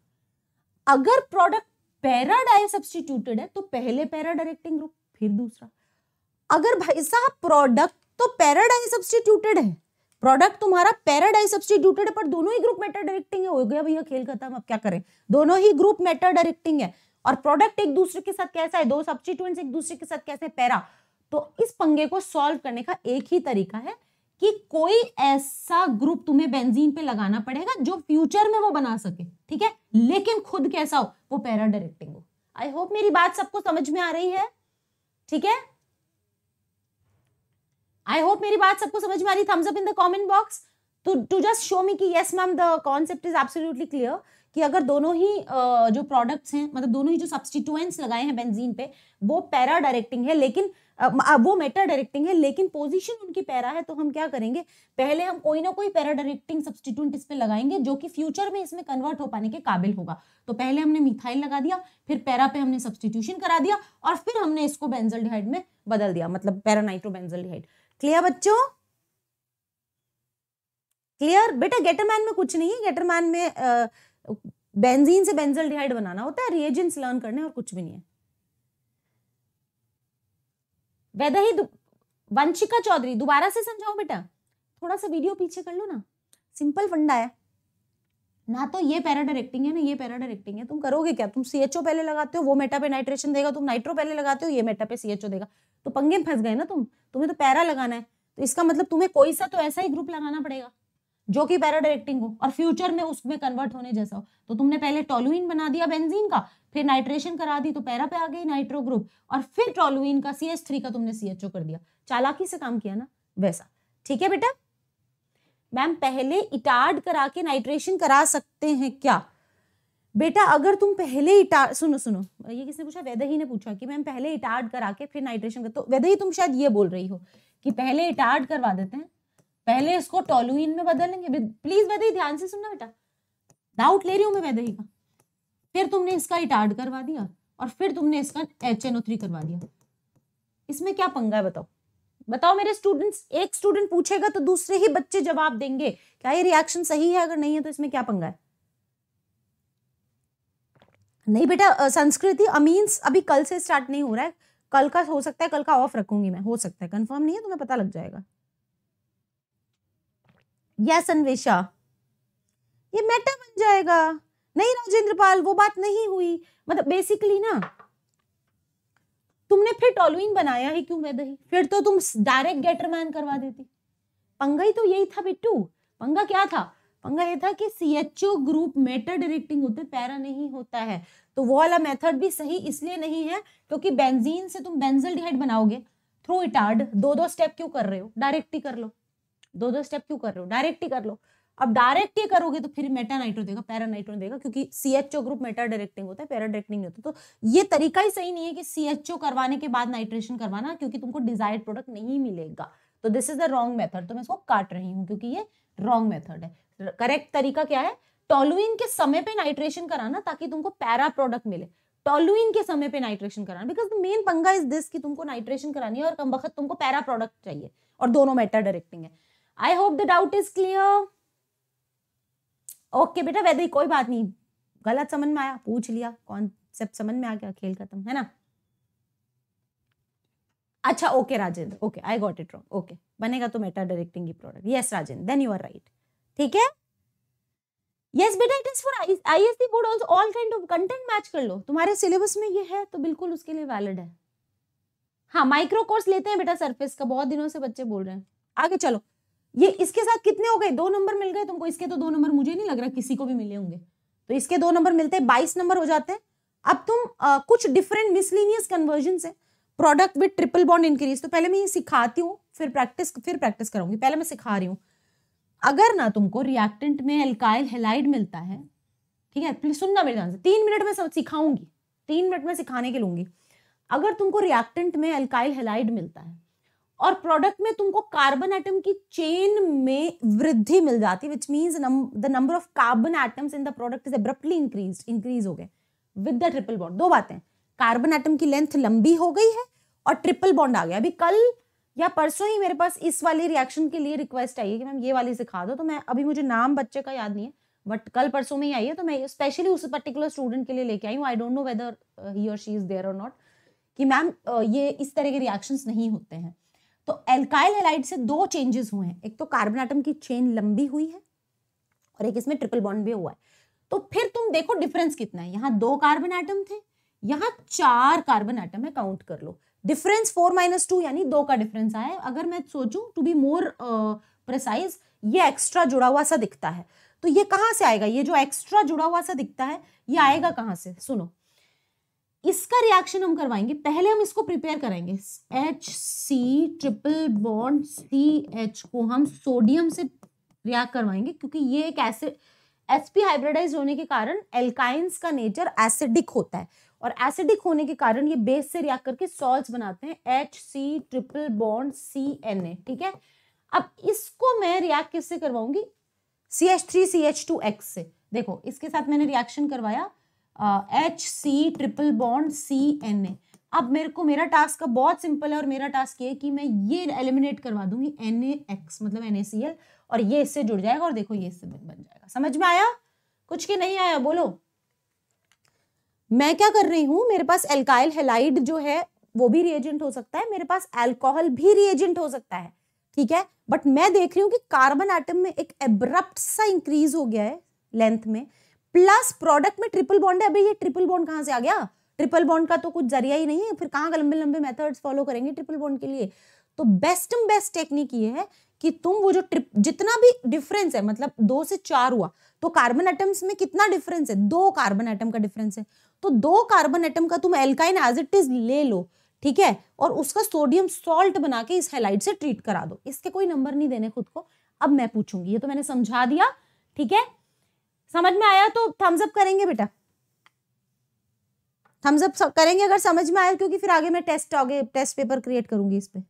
अगर प्रोडक्ट पैरा डाई सब्सटीट्यूटेड है तो पहले पैरा डायरेक्टिंग ग्रुप फिर दूसरा अगर भाई साहब प्रोडक्ट तो पैराडाई सब्सटीट्यूटेड है प्रोडक्ट तुम्हारा पैराडाई सब्सटीट्यूटेड है पर दोनों ही ग्रुप मैटर डायरेक्टिंग है हो गया भैया खेल खत्म अब क्या करें दोनों ही ग्रुप मैटर डायरेक्टिंग है और प्रोडक्ट एक दूसरे के साथ कैसा है दो सब्सटीट्यूएंट्स एक दूसरे के साथ कैसे पैरा तो इस पंगे को सॉल्व करने का एक ही तरीका है कि कोई ऐसा ग्रुप तुम्हें बेंजीन पे लगाना पड़ेगा जो फ्यूचर में वो बना सके ठीक है लेकिन खुद कैसा हो वो पैरा डायरेक्टिंग हो आई होप मेरी बात सबको समझ में आ रही है ठीक है आई होप मेरी बात सबको समझ में आ रही thumbs up in the comment box to to just show me कि yes ma'am the concept is absolutely clear कि अगर दोनों ही जो प्रोडक्ट्स हैं मतलब दोनों ही जो सब्सटीट्यूएंट्स लगाए हैं बेंजीन पे वो पैरा डायरेक्टिंग है लेकिन वो मेटा डायरेक्टिंग है लेकिन पोजीशन उनकी पैरा है तो हम क्या करेंगे पहले हम कोई ना कोई पैरा डायरेक्टिंग सब्सटीट्यूंट इस पर लगाएंगे जो कि फ्यूचर में इसमें कन्वर्ट हो पाने के काबिल होगा तो पहले हमने मिथाइल लगा दिया फिर पैरा पे हमने सब्सटीट्यूशन करा दिया और फिर हमने इसको बेंजल में बदल दिया मतलब पैरानाइट्रो बेंजल क्लियर बच्चों क्लियर बेटा गेटरमैन में कुछ नहीं है गेटरमैन में आ, बेंजीन से बेंजल डिहाइड बनाना होता है रिएजेंट्स लर्न करने और कुछ भी नहीं है वैदा ही वंशिका चौधरी दोबारा से समझाओ बेटा थोड़ा सा वीडियो पीछे कर लो ना सिंपल फंडा है ना तो ये पैरा डायरेक्टिंग है ना ये पैरा डायरेक्टिंग है तुम करोगे क्या तुम सी पहले लगाते हो वो मेटा पे नाइट्रेशन देगा तुम नाइट्रो पहले लगाते हो ये मेटा पे सी देगा तो पंगे में फंस गए ना तुम तुम्हें तो पैरा लगाना है तो इसका मतलब तुम्हें कोई सा तो ऐसा ही ग्रुप लगाना पड़ेगा जो कि पैरा डायरेक्टिंग हो और फ्यूचर में उसमें कन्वर्ट होने जैसा हो तो तुमने पहले टोलुइन बना दिया बेंजीन का फिर नाइट्रेशन करा दी तो पैरा पे आ गई नाइट्रो ग्रुप और फिर टोलुइन का सी का तुमने सी कर दिया चालाकी से काम किया ना वैसा ठीक है बेटा मैम पहले इटार्ड करा के नाइट्रेशन करा सकते हैं क्या बेटा अगर तुम पहले इटार सुनो सुनो ये किसने पूछा ही ने पूछा कि मैम पहले इटार्ड करा के फिर नाइट्रेशन कर तो ही तुम शायद ये बोल रही हो कि पहले इटार्ड करवा देते हैं पहले इसको टोलुइन में बदलेंगे प्लीज वेदही ध्यान से सुनना बेटा डाउट ले रही हूँ मैं वेदही का फिर तुमने इसका इटार्ड करवा दिया और फिर तुमने इसका एच करवा दिया इसमें क्या पंगा है बताओ बताओ मेरे स्टूडेंट्स एक स्टूडेंट पूछेगा तो दूसरे ही बच्चे जवाब देंगे क्या ये रिएक्शन सही है अगर नहीं है तो इसमें क्या पंगा है नहीं बेटा संस्कृति अमीन्स अभी कल से स्टार्ट नहीं हो रहा है कल का हो सकता है कल का ऑफ रखूंगी मैं हो सकता है कंफर्म नहीं है तुम्हें तो पता लग जाएगा यस अन्वेशा ये मेटा बन जाएगा नहीं राजेंद्र पाल वो बात नहीं हुई मतलब बेसिकली ना तुमने फिर टॉलुइन बनाया ही क्यों मैं दही फिर तो तुम डायरेक्ट गेटरमैन करवा देती पंगा ही तो यही था बिट्टू पंगा क्या था पंगा ये था कि C H O group meta directing होते पैरा नहीं होता है तो वो वाला मेथड भी सही इसलिए नहीं है क्योंकि बेंजीन से तुम बेंजल डिहाइड बनाओगे थ्रू इटार्ड दो दो स्टेप क्यों कर रहे हो डायरेक्ट ही कर लो दो दो स्टेप क्यों कर रहे हो डायरेक्ट ही कर लो अब डायरेक्ट ये करोगे तो फिर मेटा नाइट्रो देगा पैरा नाइट्रो देगा क्योंकि C H O group meta directing होता है पैरा डायरेक्टिंग होता है तो ये तरीका ही सही नहीं है कि सी एच ओ करवाने के बाद नाइट्रेशन करवाना क्योंकि तुमको डिजायर्ड प्रोडक्ट नहीं मिलेगा तो this is the wrong method तो मैं इसको काट रही हूँ क्योंकि ये रॉन्ग मेथड है करेक्ट तरीका क्या है टॉलुइन के समय पे नाइट्रेशन कराना ताकि तुमको पैरा प्रोडक्ट मिले टॉलुइन के समय पे नाइट्रेशन कराना बिकॉज द मेन पंगा इज दिस कि तुमको नाइट्रेशन करानी है और कम वक्त तुमको पैरा प्रोडक्ट चाहिए और दोनों मेटा डायरेक्टिंग है I hope the doubt is clear okay बेटा वैदे कोई बात नहीं गलत समझ में आया पूछ लिया कॉन्सेप्ट समझ में आ गया खेल खत्म है ना अच्छा okay Rajendra okay I got it wrong okay बनेगा तो मेटा डायरेक्टिंग की product yes Rajendra then you are right ठीक है यस बेटा it is for I board also all kind of content match कर लो तुम्हारे सिलेबस में ये है तो बिल्कुल उसके लिए वैलिड है हाँ माइक्रो कोर्स लेते हैं बेटा सरफेस का बहुत दिनों से बच्चे बोल रहे हैं आगे चलो ये इसके साथ कितने हो गए दो नंबर मिल गए तुमको इसके तो दो नंबर मुझे नहीं लग रहा किसी को भी मिले होंगे तो इसके दो नंबर मिलते हैं बाईस नंबर हो जाते हैं अब तुम आ, कुछ डिफरेंट मिसलिनियस कन्वर्जन है product with triple bond increase तो पहले मैं ये सिखाती हूँ फिर प्रैक्टिस फिर प्रैक्टिस कराऊंगी पहले मैं सिखा रही हूँ अगर ना तुमको रिएक्टेंट में एल्काइल हेलाइड मिलता है ठीक है प्लीज सुनना मेरे ध्यान से तीन मिनट में सिखाऊंगी तीन मिनट में सिखाने के लूंगी अगर तुमको रिएक्टेंट में एल्काइल हेलाइड मिलता है और प्रोडक्ट में तुमको कार्बन एटम की चेन में वृद्धि मिल जाती है which means the number of carbon atoms in the product is abruptly increase increase हो गए विद द ट्रिपल बॉन्ड दो बातें कार्बन एटम की लेंथ लंबी हो गई है और ट्रिपल बॉन्ड आ गया अभी कल या परसों ही मेरे पास इस वाली रिएक्शन के लिए रिक्वेस्ट आई है कि मैम ये वाली सिखा दो तो मैं अभी मुझे नाम बच्चे का याद नहीं है बट कल परसों में ही आई है तो मैं स्पेशली उस पर्टिकुलर स्टूडेंट के लिए लेके आई हूँ I don't know whether he और शी इज देयर और नॉट कि मैम uh, ये इस तरह के रिएक्शंस नहीं होते हैं तो एल्काइल हेलाइड से दो चेंजेस हुए हैं एक तो कार्बन आइटम की चेन लंबी हुई है और एक इसमें ट्रिपल बॉन्ड भी हुआ है तो फिर तुम देखो डिफरेंस कितना है यहाँ दो कार्बन आइटम थे यहाँ चार कार्बन आइटम है काउंट कर लो डिफरेंस फोर माइनस टू यानी दो का डिफरेंस आया अगर मैं सोचू टू बी मोर प्रसाइज ये एक्स्ट्रा जुड़ा हुआ सा दिखता है तो ये कहाँ से आएगा ये जो एक्स्ट्रा जुड़ा हुआ सा दिखता है ये आएगा कहाँ से सुनो इसका रिएक्शन हम करवाएंगे पहले हम इसको प्रिपेयर करेंगे H C triple bond C H को हम सोडियम से रिएक्ट करवाएंगे क्योंकि ये एक एसिड एसपी हाइब्रिडाइज होने के कारण एल्काइंस का नेचर एसिडिक होता है और एसिडिक होने के कारण ये बेस से रिएक्ट करके सॉल्ट बनाते हैं H C triple bond C N A ठीक है अब इसको मैं रिएक्ट किससे करवाऊंगी C H three C H two X से देखो इसके साथ मैंने रिएक्शन करवाया H C triple bond C N A अब मेरे को मेरा टास्क का बहुत सिंपल है और मेरा टास्क ये है कि मैं ये एलिमिनेट करवा दूंगी एन ए एक्स मतलब एन ए सी एल और ये इससे जुड़ जाएगा और देखो ये इससे बन जाएगा समझ में आया कुछ के नहीं आया बोलो मैं क्या कर रही हूं मेरे पास एल्काइल हेलाइड जो है वो भी रिएजेंट हो सकता है मेरे पास एल्कोहल भी रिएजेंट हो सकता है ठीक है बट मैं देख रही हूँ कि कार्बन आइटम में एक एब्रप्ट सा इंक्रीज हो गया है लेंथ में प्लस प्रोडक्ट में ट्रिपल बॉन्ड है अभी ये ट्रिपल बॉन्ड कहाँ से आ गया ट्रिपल बॉन्ड का तो कुछ जरिया ही नहीं है फिर कहाँ लंबे लंबे मेथड्स फॉलो करेंगे ट्रिपल बॉन्ड के लिए तो बेस्ट बेस्ट टेक्निक ये है कि तुम वो जो ट्रिप जितना भी डिफरेंस है मतलब दो से चार हुआ तो कार्बन एटम्स में कितना डिफरेंस है दो कार्बन एटम का डिफरेंस है तो दो कार्बन एटम का तुम एल्काइन एज इट इज ले लो ठीक है और उसका सोडियम सॉल्ट बना के इस हेलाइट से ट्रीट करा दो इसके कोई नंबर नहीं देने खुद को अब मैं पूछूंगी ये तो मैंने समझा दिया ठीक है समझ में आया तो थम्स अप करेंगे बेटा थम्स अप करेंगे अगर समझ में आया क्योंकि फिर आगे मैं टेस्ट आगे टेस्ट पेपर क्रिएट करूंगी इस पर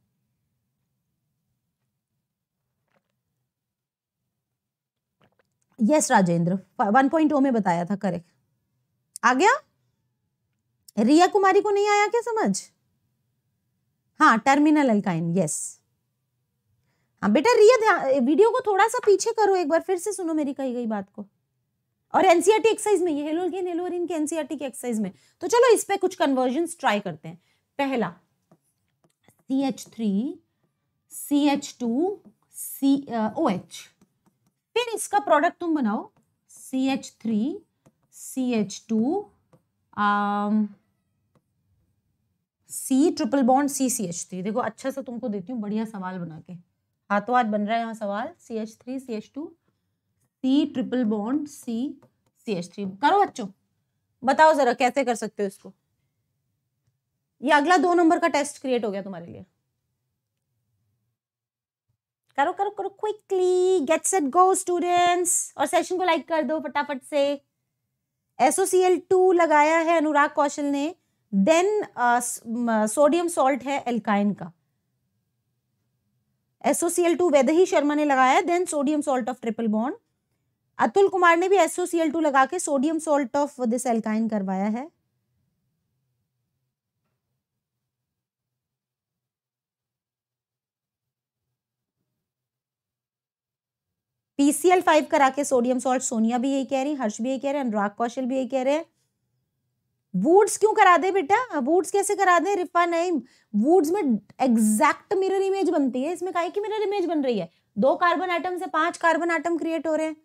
yes Rajendra one point O में बताया था करेक्ट आ गया रिया कुमारी को नहीं आया क्या समझ हाँ टर्मिनल अल्काइन यस हाँ बेटा रिया वीडियो को थोड़ा सा पीछे करो एक बार फिर से सुनो मेरी कही गई बात को और एनसीआरटी एक्सरसाइज e में ये हेलोलगेन हेलोरिन e के एनसीआरटी के एक्सरसाइज में तो चलो इस पे कुछ कन्वर्जन ट्राई करते हैं पहला C H three C H two C O H फिर इसका प्रोडक्ट तुम बनाओ C H three C H two C triple bond C C H three देखो अच्छा सा तुमको देती हूँ बढ़िया सवाल बना के हाथों हाथ बन रहा है यहाँ सवाल C H three C H two C triple bond C C H three करो बच्चों बताओ जरा कैसे कर सकते हो इसको ये अगला दो नंबर का टेस्ट क्रिएट हो गया तुम्हारे लिए करो करो करो quickly get set go students और सेशन को लाइक कर दो फटाफट से एसओसीएल टू लगाया है अनुराग कौशल ने देन सोडियम सॉल्ट है एल्काइन का एसओसीएल टू वेदही शर्मा ने लगाया then sodium salt of triple bond Atul Kumar ने भी एसओसीएल टू लगा के sodium salt of this alkyne करवाया है पीसीएल फाइव करा के सोडियम सोल्ट सोनिया भी यही कह रही हर्ष भी यही कह रहे हैं अनुराग कौशल भी यही कह रहे हैं वुड्स क्यों करा दे बेटा वुड्स कैसे करा दे रिफा नहीं वुड्स में एग्जैक्ट मिरर इमेज बनती है इसमें काहे की मिरर इमेज बन रही है दो कार्बन आइटम से पांच कार्बन आइटम क्रिएट हो रहे हैं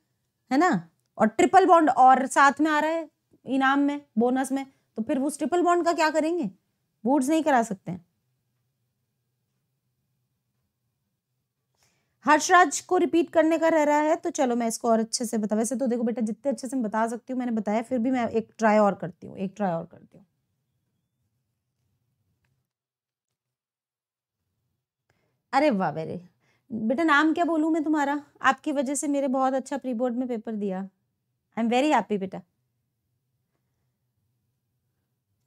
है ना और ट्रिपल बॉन्ड और साथ में आ रहा है इनाम में बोनस में तो फिर उस ट्रिपल बॉन्ड का क्या करेंगे वोट्स नहीं करा सकते हैं हर्षराज को रिपीट करने का रह रहा है तो चलो मैं इसको और अच्छे से बता वैसे तो देखो बेटा जितने अच्छे से मैं बता सकती हूँ मैंने बताया फिर भी मैं एक ट्राई और करती हूँ एक ट्राई और करती हूँ अरे वाह वेरी बेटा नाम क्या बोलूँ मैं तुम्हारा आपकी वजह से मेरे बहुत अच्छा प्री बोर्ड में पेपर दिया आई एम वेरी हैप्पी बेटा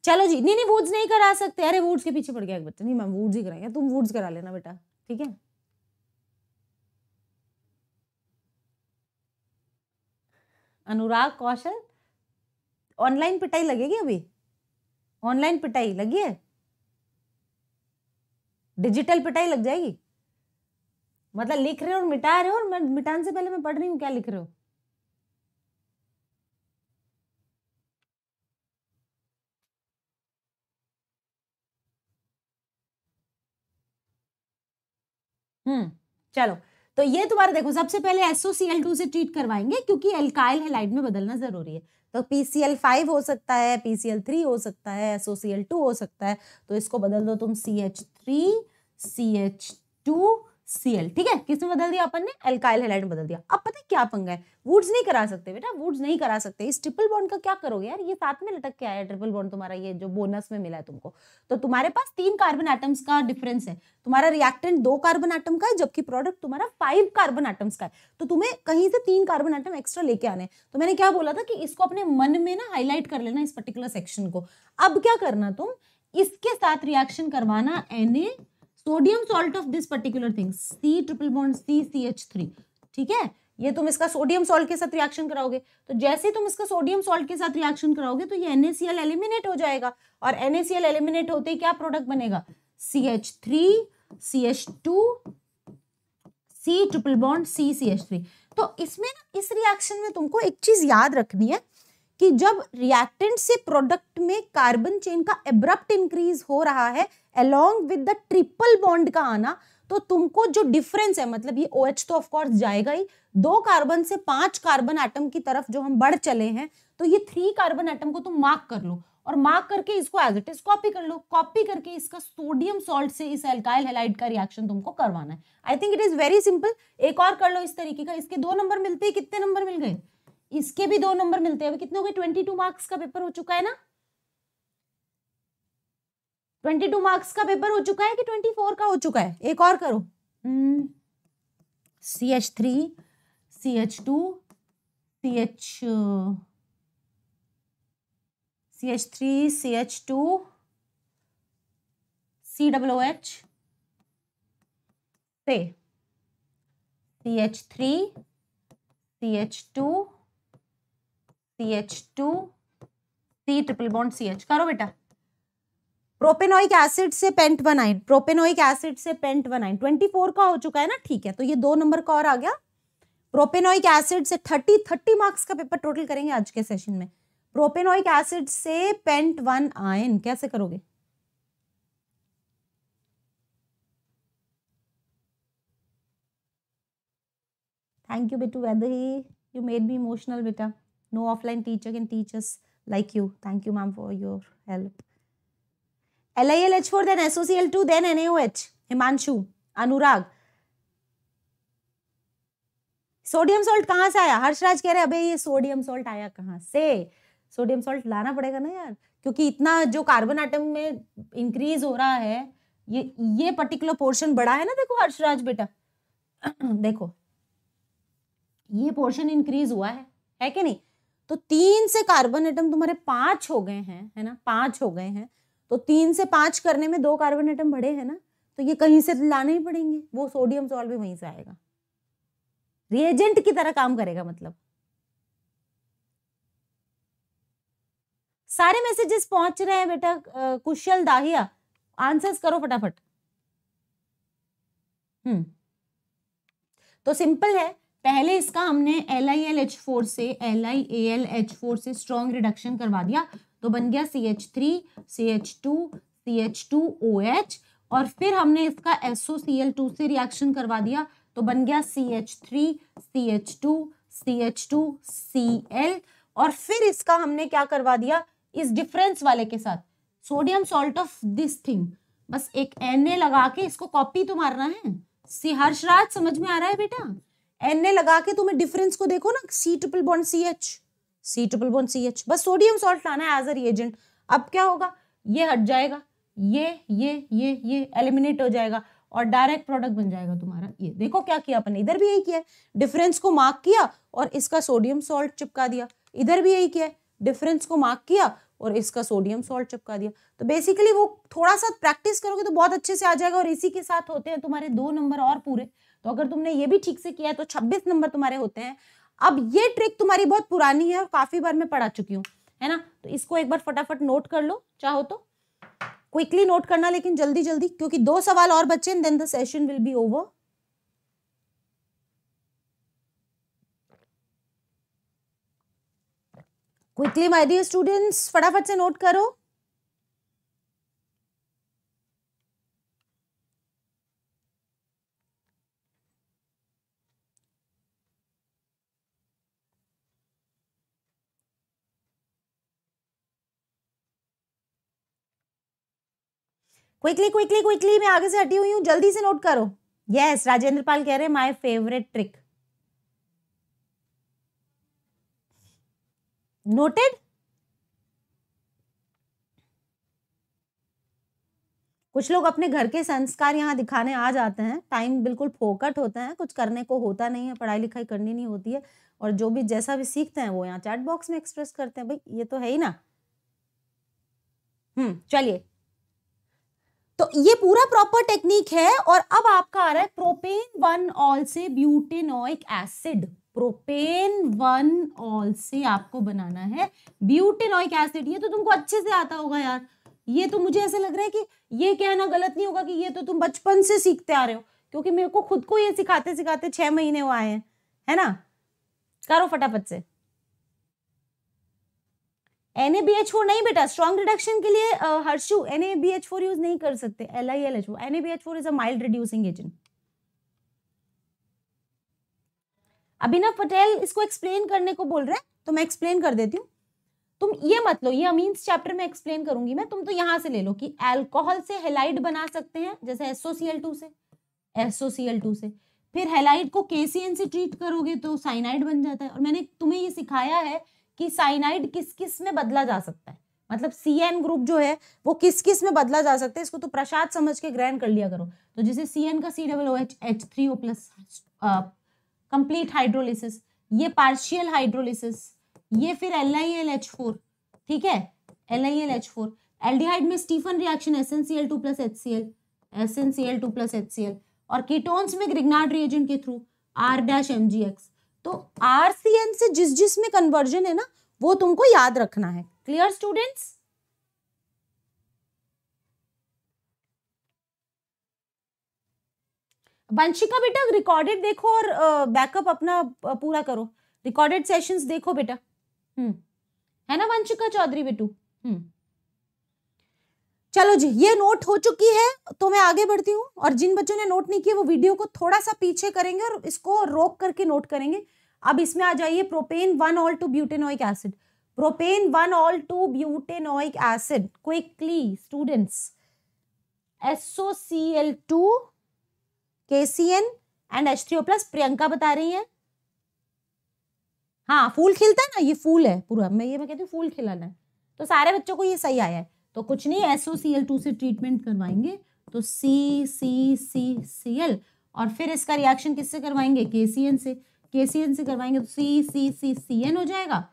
चलो जी नहीं नहीं वूड्स नहीं करा सकते अरे वूड्स के पीछे पड़ गया एक बच्चा नहीं मैम वूड्स ही कराएंगे तुम वूड्स करा लेना बेटा ठीक है अनुराग कौशल ऑनलाइन पिटाई लगेगी अभी ऑनलाइन पिटाई लगी है डिजिटल पिटाई लग जाएगी मतलब लिख रहे हो और मिटा रहे हो और मैं मिटाने से पहले मैं पढ़ रही हूँ क्या लिख रहे हो हम्म चलो तो ये तुम्हारा देखो सबसे पहले एसओसीएल से ट्रीट करवाएंगे क्योंकि एल्काइल हैलाइड में बदलना जरूरी है तो पीसीएल फाइव हो सकता है पीसीएल थ्री हो सकता है एसओसीएल टू हो सकता है तो इसको बदल दो तुम C H three C H two Cl ठीक है किसने बदल दिया अपन ने एल्काइल हेलाइड में बदल दिया अब पता है क्या पंगा है वुड्स नहीं करा सकते बेटा वुड्स नहीं करा सकते इस ट्रिपल बॉन्ड का क्या करोगे यार ये साथ में लटक के आया ट्रिपल बॉन्ड तुम्हारा ये जो बोनस में मिला है तुमको तो तुम्हारे पास तीन कार्बन आइटम्स का डिफरेंस है तुम्हारा रिएक्टेंट दो कार्बन आइटम का है जबकि प्रोडक्ट तुम्हारा फाइव कार्बन आइटम्स का है तो तुम्हें कहीं से तीन कार्बन आइटम एक्स्ट्रा लेके आने तो मैंने क्या बोला था कि इसको अपने मन में ना हाईलाइट कर लेना इस पर्टिकुलर सेक्शन को अब क्या करना तुम इसके साथ रिएक्शन करवाना an sodium salt of this particular thing C triple bond C C H three ठीक है ये तुम इसका सोडियम सॉल्ट के साथ रिएक्शन कराओगे तो जैसे तुम इसका सोडियम सॉल्ट के साथ रिएक्शन कराओगे तो ये एनएसीएल एलिमिनेट हो जाएगा और एनएसीएल एलिमिनेट होते ही क्या प्रोडक्ट बनेगा C H three C H two C triple bond C C H three तो इसमें ना इस रिएक्शन में तुमको एक चीज याद रखनी है कि जब रिएक्टेंट से प्रोडक्ट में कार्बन चेन का एब्रप्ट इंक्रीज हो रहा है along with the triple bond का आना तो तुमको जो डिफरेंस है मतलब ये ओ OH तो ऑफ कोर्स जाएगा ही दो कार्बन से पांच कार्बन आटम की तरफ जो हम बढ़ चले हैं तो ये थ्री कार्बन आटम को तुम मार्क कर लो और मार्क करके इसको एज इट इज कॉपी कर लो कॉपी करके इसका सोडियम सॉल्ट से इस एल्काइल हेलाइड का रिएक्शन तुमको करवाना है I think it is very simple एक और कर लो इस तरीके का इसके दो नंबर मिलते हैं कितने नंबर मिल गए इसके भी दो नंबर मिलते हैं अभी कितने हो गए ट्वेंटी टू मार्क्स का पेपर हो चुका है ना ट्वेंटी टू मार्क्स का पेपर हो चुका है कि ट्वेंटी फोर का हो चुका है एक और करो C H three C H two C H C H three C H two C W H से C H three C H two C H two C triple bond C H करो बेटा propanoic acid से pent one yne propanoic acid से pent one yne twenty four का हो चुका है ना ठीक है तो ये दो नंबर का और आ गया प्रोपेनोइक एसिड से थर्टी थर्टी मार्क्स का पेपर टोटल करेंगे आज के सेशन में प्रोपेनोइक एसिड से पेंट वन आयन कैसे करोगे थैंक यू बेटू Vaidehi you made me emotional बेटा no offline teacher can teachers like you thank you ma'am for your help L I L H four then SO two then N H Himanshu Anurag sodium salt कहां से आया हर्षराज कह रहे अबे ये sodium salt आया कहां से सोडियम सोल्ट लाना पड़ेगा ना यार क्योंकि इतना जो कार्बन आइटम में इंक्रीज हो रहा है ये ये पर्टिकुलर पोर्शन बड़ा है ना देखो हर्षराज बेटा देखो ये पोर्शन इंक्रीज हुआ है है कि नहीं तो तीन से कार्बन आइटम तुम्हारे पांच हो गए हैं है ना पांच हो गए हैं तो तीन से पाँच करने में दो कार्बन आइटम बढ़े हैं ना तो ये कहीं से लाने ही पड़ेंगे वो सोडियम सॉल्ट भी वहीं से आएगा रिएजेंट की तरह काम करेगा मतलब सारे मैसेजेस पहुंच रहे हैं बेटा कुशल दाहिया आंसर्स करो फटाफट हम्म तो सिंपल है पहले इसका हमने L I L H four से L I A L H four से स्ट्रॉन्ग रिडक्शन करवा दिया तो बन गया C H three C H two C H two O H और फिर हमने इसका S O C L two से रिएक्शन करवा दिया तो बन गया C H three C H two C H two C L और फिर इसका हमने क्या करवा दिया इस डिफरेंस वाले के साथ sodium salt of this thing बस एक एन ए लगा के इसको कॉपी तो मारना है सी हर्षराज समझ में आ रहा है बेटा एन ए लगा के तुम्हें डिफरेंस को देखो ना C triple bond C H C triple bond C H बस सोडियम सॉल्ट लाना है एज अ रिएजेंट अब क्या होगा ये हट जाएगा ये ये ये ये एलिमिनेट हो जाएगा और डायरेक्ट प्रोडक्ट बन जाएगा तुम्हारा ये देखो क्या किया अपने इधर भी यही किया डिफरेंस को मार्क किया और इसका सोडियम सॉल्ट चिपका दिया इधर भी यही किया डिफरेंस को मार्क किया और इसका सोडियम सॉल्ट चिपका दिया तो बेसिकली वो थोड़ा सा प्रैक्टिस करोगे तो बहुत अच्छे से आ जाएगा और इसी के साथ होते हैं तुम्हारे दो नंबर और पूरे तो अगर तुमने ये भी ठीक से किया है तो छब्बीस नंबर तुम्हारे होते हैं अब ये ट्रिक तुम्हारी बहुत पुरानी है और काफी बार मैं पढ़ा चुकी हूँ है ना तो इसको एक बार फटाफट नोट कर लो चाहो तो क्विकली नोट करना लेकिन जल्दी जल्दी क्योंकि दो सवाल और बच्चे then the session will be over quickly my dear students फटाफट से नोट करो क्विकली क्विकली क्विकली मैं आगे से हटी हुई हूँ जल्दी से नोट करो यस yes, राजेंद्र पाल कह रहे हैं माई फेवरेट ट्रिक नोटेड कुछ लोग अपने घर के संस्कार यहाँ दिखाने आ जाते हैं टाइम बिल्कुल फोकट होता है कुछ करने को होता नहीं है पढ़ाई लिखाई करनी नहीं होती है और जो भी जैसा भी सीखते हैं वो यहाँ चैट बॉक्स में एक्सप्रेस करते हैं भाई ये तो है ही ना हम्म चलिए तो ये पूरा प्रॉपर टेक्निक है और अब आपका आ रहा है प्रोपेन वन ऑल से butanoic acid propane one ol से आपको बनाना है ब्यूटेनोइक एसिड ये तो तुमको अच्छे से आता होगा यार ये तो मुझे ऐसे लग रहा है कि ये कहना गलत नहीं होगा कि ये तो तुम बचपन से सीखते आ रहे हो क्योंकि मेरे को खुद को ये सिखाते सिखाते छह महीने हुए हैं है ना करो फटाफट से N A B H four नहीं बेटा स्ट्रॉन्ग रिडक्शन के लिए Harshu N A B H four use नहीं कर सकते L I L H four N A B H four is a mild reducing agent Abhinav Patel इसको एक्सप्लेन करने को बोल रहे हैं तो मैं एक्सप्लेन कर देती हूँ तुम ये मत लो ये अमीन चैप्टर में एक्सप्लेन करूंगी मैं तुम तो यहां से ले लो कि एल्कोहल से हेलाइड बना सकते हैं जैसे एसओसीएल टू से एसओसीएल टू से फिर हेलाइड को केसीएन से ट्रीट करोगे तो साइनाइड बन जाता है और मैंने तुम्हें ये सिखाया है कि साइनाइड किस किस में बदला जा सकता है मतलब सी एन ग्रुप जो है वो किस किस में बदला जा सकता है इसको तो प्रसाद समझ के ग्रहण कर लिया करो तो जैसे सी एन का C double O H H three O plus complete hydrolysis ये पार्शियल हाइड्रोलिसिस ये फिर L I L H four ठीक है L I L H four aldehyde में Stephen reaction S N C L two plus H C L S N C L two plus H C L और ketones में Grignard reagent के through R dash M G X तो RCN से जिस जिस में conversion है ना वो तुमको याद रखना है क्लियर स्टूडेंट्स वंशिका बेटा रिकॉर्डेड देखो और बैकअप अपना पूरा करो रिकॉर्डेड सेशंस देखो बेटा हम्म। है ना वंशिका चौधरी बेटू हम्म। चलो जी ये नोट हो चुकी है तो मैं आगे बढ़ती हूँ और जिन बच्चों ने नोट नहीं किया वो वीडियो को थोड़ा सा पीछे करेंगे और इसको रोक करके नोट करेंगे अब इसमें आ जाइए propane one ol to butanoic acid propane one ol to butanoic acid quickly students SO C L two के C N and H three O plus Priyanka बता रही है हाँ फूल खिलता है ना ये फूल है पूरा मैं ये मैं कहती हूँ फूल खिलाना है तो सारे बच्चों को ये सही आया है तो कुछ नहीं एसओ सी एल टू से ट्रीटमेंट करवाएंगे तो सी सी सी सी एल और फिर इसका रिएक्शन किससे करवाएंगे के सी एन से के सी एन से करवाएंगे तो सी सी सी सी एन हो जाएगा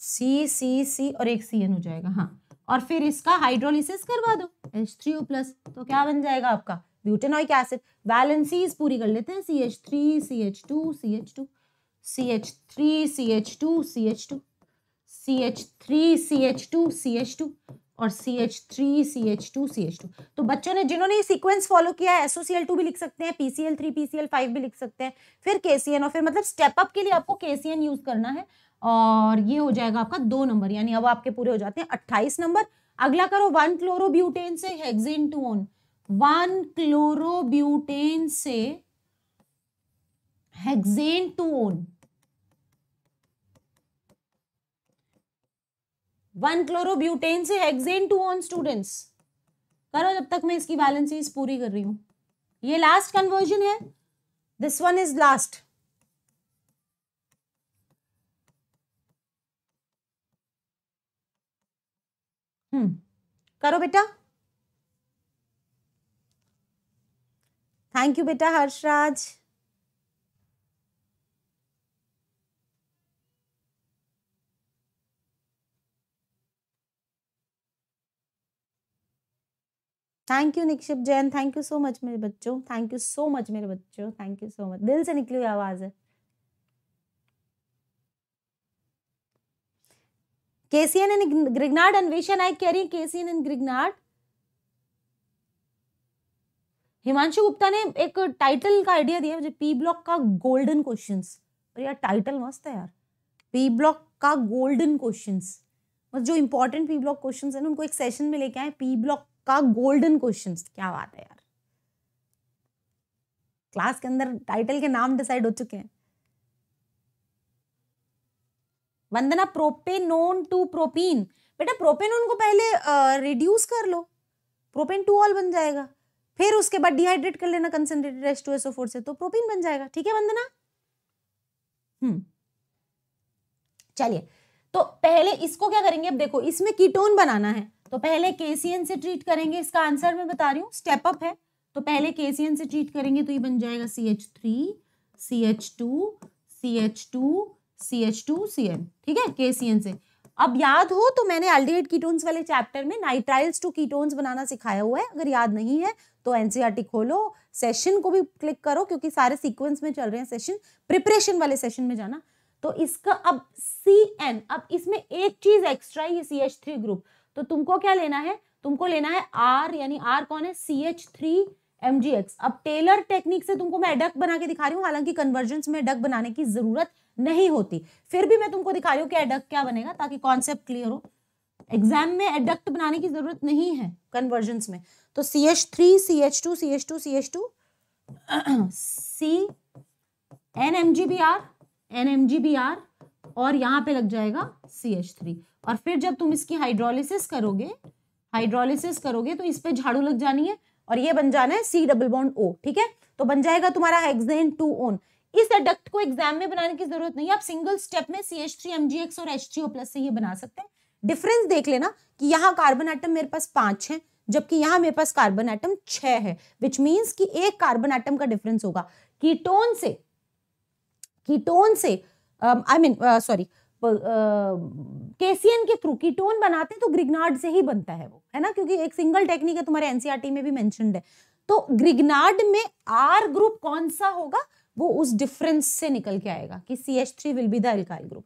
सी सी सी और एक सी एन हो जाएगा हाँ और फिर इसका हाइड्रोलिसिस करवा दो एच थ्री ओ प्लस तो क्या बन जाएगा आपका ब्यूटेनोइक एसिड बैलेंसीज पूरी कर लेते हैं C H three C H two C H two C H three C H two C H two C H three C H two C H two और C H three C H two C H two तो बच्चों ने जिन्होंने ये sequence follow किया है SO C L to भी लिख सकते हैं पीसीएल थ्री पीसीएल फाइव भी लिख सकते हैं फिर के सी एन और फिर मतलब स्टेप अप के लिए आपको के सी एन यूज करना है और ये हो जाएगा आपका दो नंबर यानी अब आपके पूरे हो जाते हैं अट्ठाईस नंबर अगला करो वन क्लोरोब्यूटेन से hexane two one one chlorobutane से hexane two one one chlorobutane से हेक्सेन टू ऑन स्टूडेंट्स करो जब तक मैं इसकी बैलेंसीज पूरी कर रही हूं ये लास्ट कन्वर्जन है this one is last hmm करो बेटा थैंक यू बेटा Harshraj thank you Nikshep Jain thank you so much मेरे बच्चों थैंक यू सो मच मेरे बच्चों थैंक यू सो मच दिल से निकली हुई आवाज है KCN and Grignard I carry KCN and Grignard Himanshu Gupta ने एक टाइटल का आइडिया दिया मुझे पी ब्लॉक का गोल्डन क्वेश्चंस और यार टाइटल मस्त है यार पी ब्लॉक का गोल्डन क्वेश्चंस जो इंपॉर्टेंट पी ब्लॉक क्वेश्चंस है उनको एक सेशन में लेके आए पी ब्लॉक का गोल्डन क्वेश्चन क्या बात है यार क्लास के अंदर टाइटल के नाम डिसाइड हो चुके हैं वंदना प्रोपेनोन टू प्रोपीन बेटा प्रोपेनोन को पहले रिड्यूस कर लो प्रोपेन टू ऑल बन जाएगा फिर उसके बाद डिहाइड्रेट कर लेना concentrated S two SO four से तो प्रोपीन बन जाएगा ठीक है वंदना हम्म चलिए तो पहले इसको क्या करेंगे अब देखो इसमें कीटोन बनाना है तो पहले केसीएन से ट्रीट करेंगे इसका आंसर मैं बता रही हूँ स्टेप अप है तो पहले केसीएन से ट्रीट करेंगे तो ये बन जाएगा C H three C H two C H two C H two C N ठीक है केसीएन से अब याद हो तो मैंने एल्डिहाइड कीटोन्स वाले चैप्टर में नाइट्राइल्स टू कीटोन्स बनाना सिखाया हुआ है अगर याद नहीं है तो एनसीईआरटी e खोलो सेशन को भी क्लिक करो क्योंकि सारे सीक्वेंस में चल रहे हैं सेशन प्रिपरेशन वाले सेशन में जाना तो इसका अब सी एन अब इसमें एक चीज एक्स्ट्रा ये सी एच थ्री ग्रुप तो तुमको क्या लेना है तुमको लेना है आर यानी आर कौन है C H three M G X अब टेलर टेक्निक से तुमको मैं डक बना के दिखा रही हूँ हालांकि कन्वर्जेंस में डक बनाने की जरूरत नहीं होती फिर भी मैं तुमको दिखा रही हूँ कि एडक क्या बनेगा ताकि कॉन्सेप्ट क्लियर हो एग्जाम में एडक्ट बनाने की जरूरत नहीं है कन्वर्जेंस में तो C H three C H two C H two C H two C N M G B R N M G B R और यहाँ पे लग जाएगा सी एच थ्री और फिर जब तुम इसकी हाइड्रोलिसिस करोगे हाइड्रोलिसिस करोगे तो इस पर झाड़ू लग जानी है और ये बन जाना है सी डबल बॉन्ड ओ ठीक है तो बन जाएगा तुम्हारा हेक्सेन टू ओन इस एडक्ट को एग्जाम में बनाने की जरूरत नहीं है आप सिंगल स्टेप में C H three M G X और एच थ्री ओ प्लस से ये बना सकते हैं डिफरेंस देख लेना कि यहाँ कार्बन आइटम मेरे पास पांच है जबकि यहाँ मेरे पास कार्बन आइटम छह है विच मीन्स कि एक कार्बन आइटम का डिफरेंस होगा कीटोन से कीटोन से आई मीन सॉरी केसियन के थ्रू कीटोन बनाते हैं तो ग्रिगनार्ड से ही बनता है वो है ना क्योंकि एक सिंगल टेक्निक है तुम्हारे एनसीआरटी में भी मैं तो ग्रिगनार्ड में आर ग्रुप कौन सा होगा वो उस डिफरेंस से निकल के आएगा कि C H three will be the group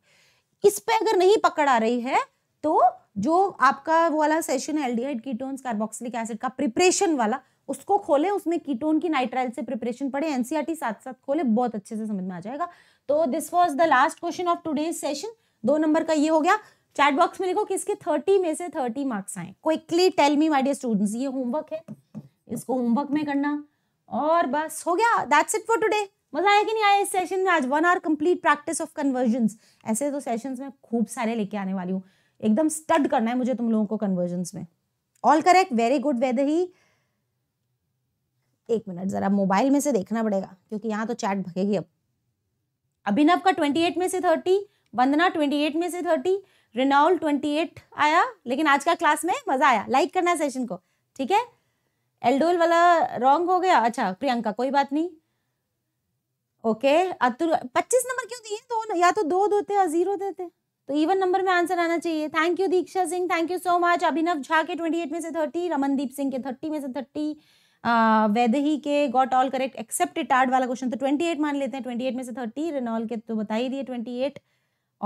इस पे अगर नहीं पकड़ आ रही है तो जो आपका वो वाला सेशन है एल्डिहाइड कीटोन्स कार्बोक्सिलिक एसिड का प्रिपरेशन वाला उसको खोले उसमें कीटोन की नाइट्राइल से प्रिपरेशन पड़े एनसीआरटी साथ साथ खोले बहुत अच्छे से समझ में आ जाएगा तो this was the last question of today's session दो नंबर का ये हो गया चैट बॉक्स में लिखो किसके थर्टी में से थर्टी मार्क्स आए quickly tell me my dear students ये होमवर्क है इसको होमवर्क में करना और बस हो गया दैट्स इट फॉर टुडे मजा आया कि नहीं आया इस सेशन में आज one hour complete practice of conversion ऐसे तो सेशन में खूब सारे लेके आने वाली हूँ एकदम स्टड करना है मुझे तुम लोगों को कन्वर्जन में ऑल करेक्ट वेरी गुड वेदर ही एक मिनट जरा मोबाइल में से देखना पड़ेगा क्योंकि यहाँ तो चैट भगेगी अब अभिनव का 28 में से 30 वंदना 28 में से 30 रिनाउल 28 आया लेकिन आज का क्लास में मजा आया लाइक करना सेशन को ठीक है एल्डोल वाला रॉन्ग हो गया अच्छा प्रियंका कोई बात नहीं ओके अतुल पच्चीस नंबर क्यों दिए दो या तो दो देते या जीरो देते तो इवन नंबर में आंसर आना चाहिए thank you Diksha Singh thank you so much Abhinav Jha के ट्वेंटी एट में से थर्टी रमनदीप सिंह के थर्टी में से थर्टी वेद ही के got all correct except third वाला क्वेश्चन तो ट्वेंटी एट मान लेते हैं ट्वेंटी एट में से थर्टी रेनॉल के तो बता ही दिए ट्वेंटी एट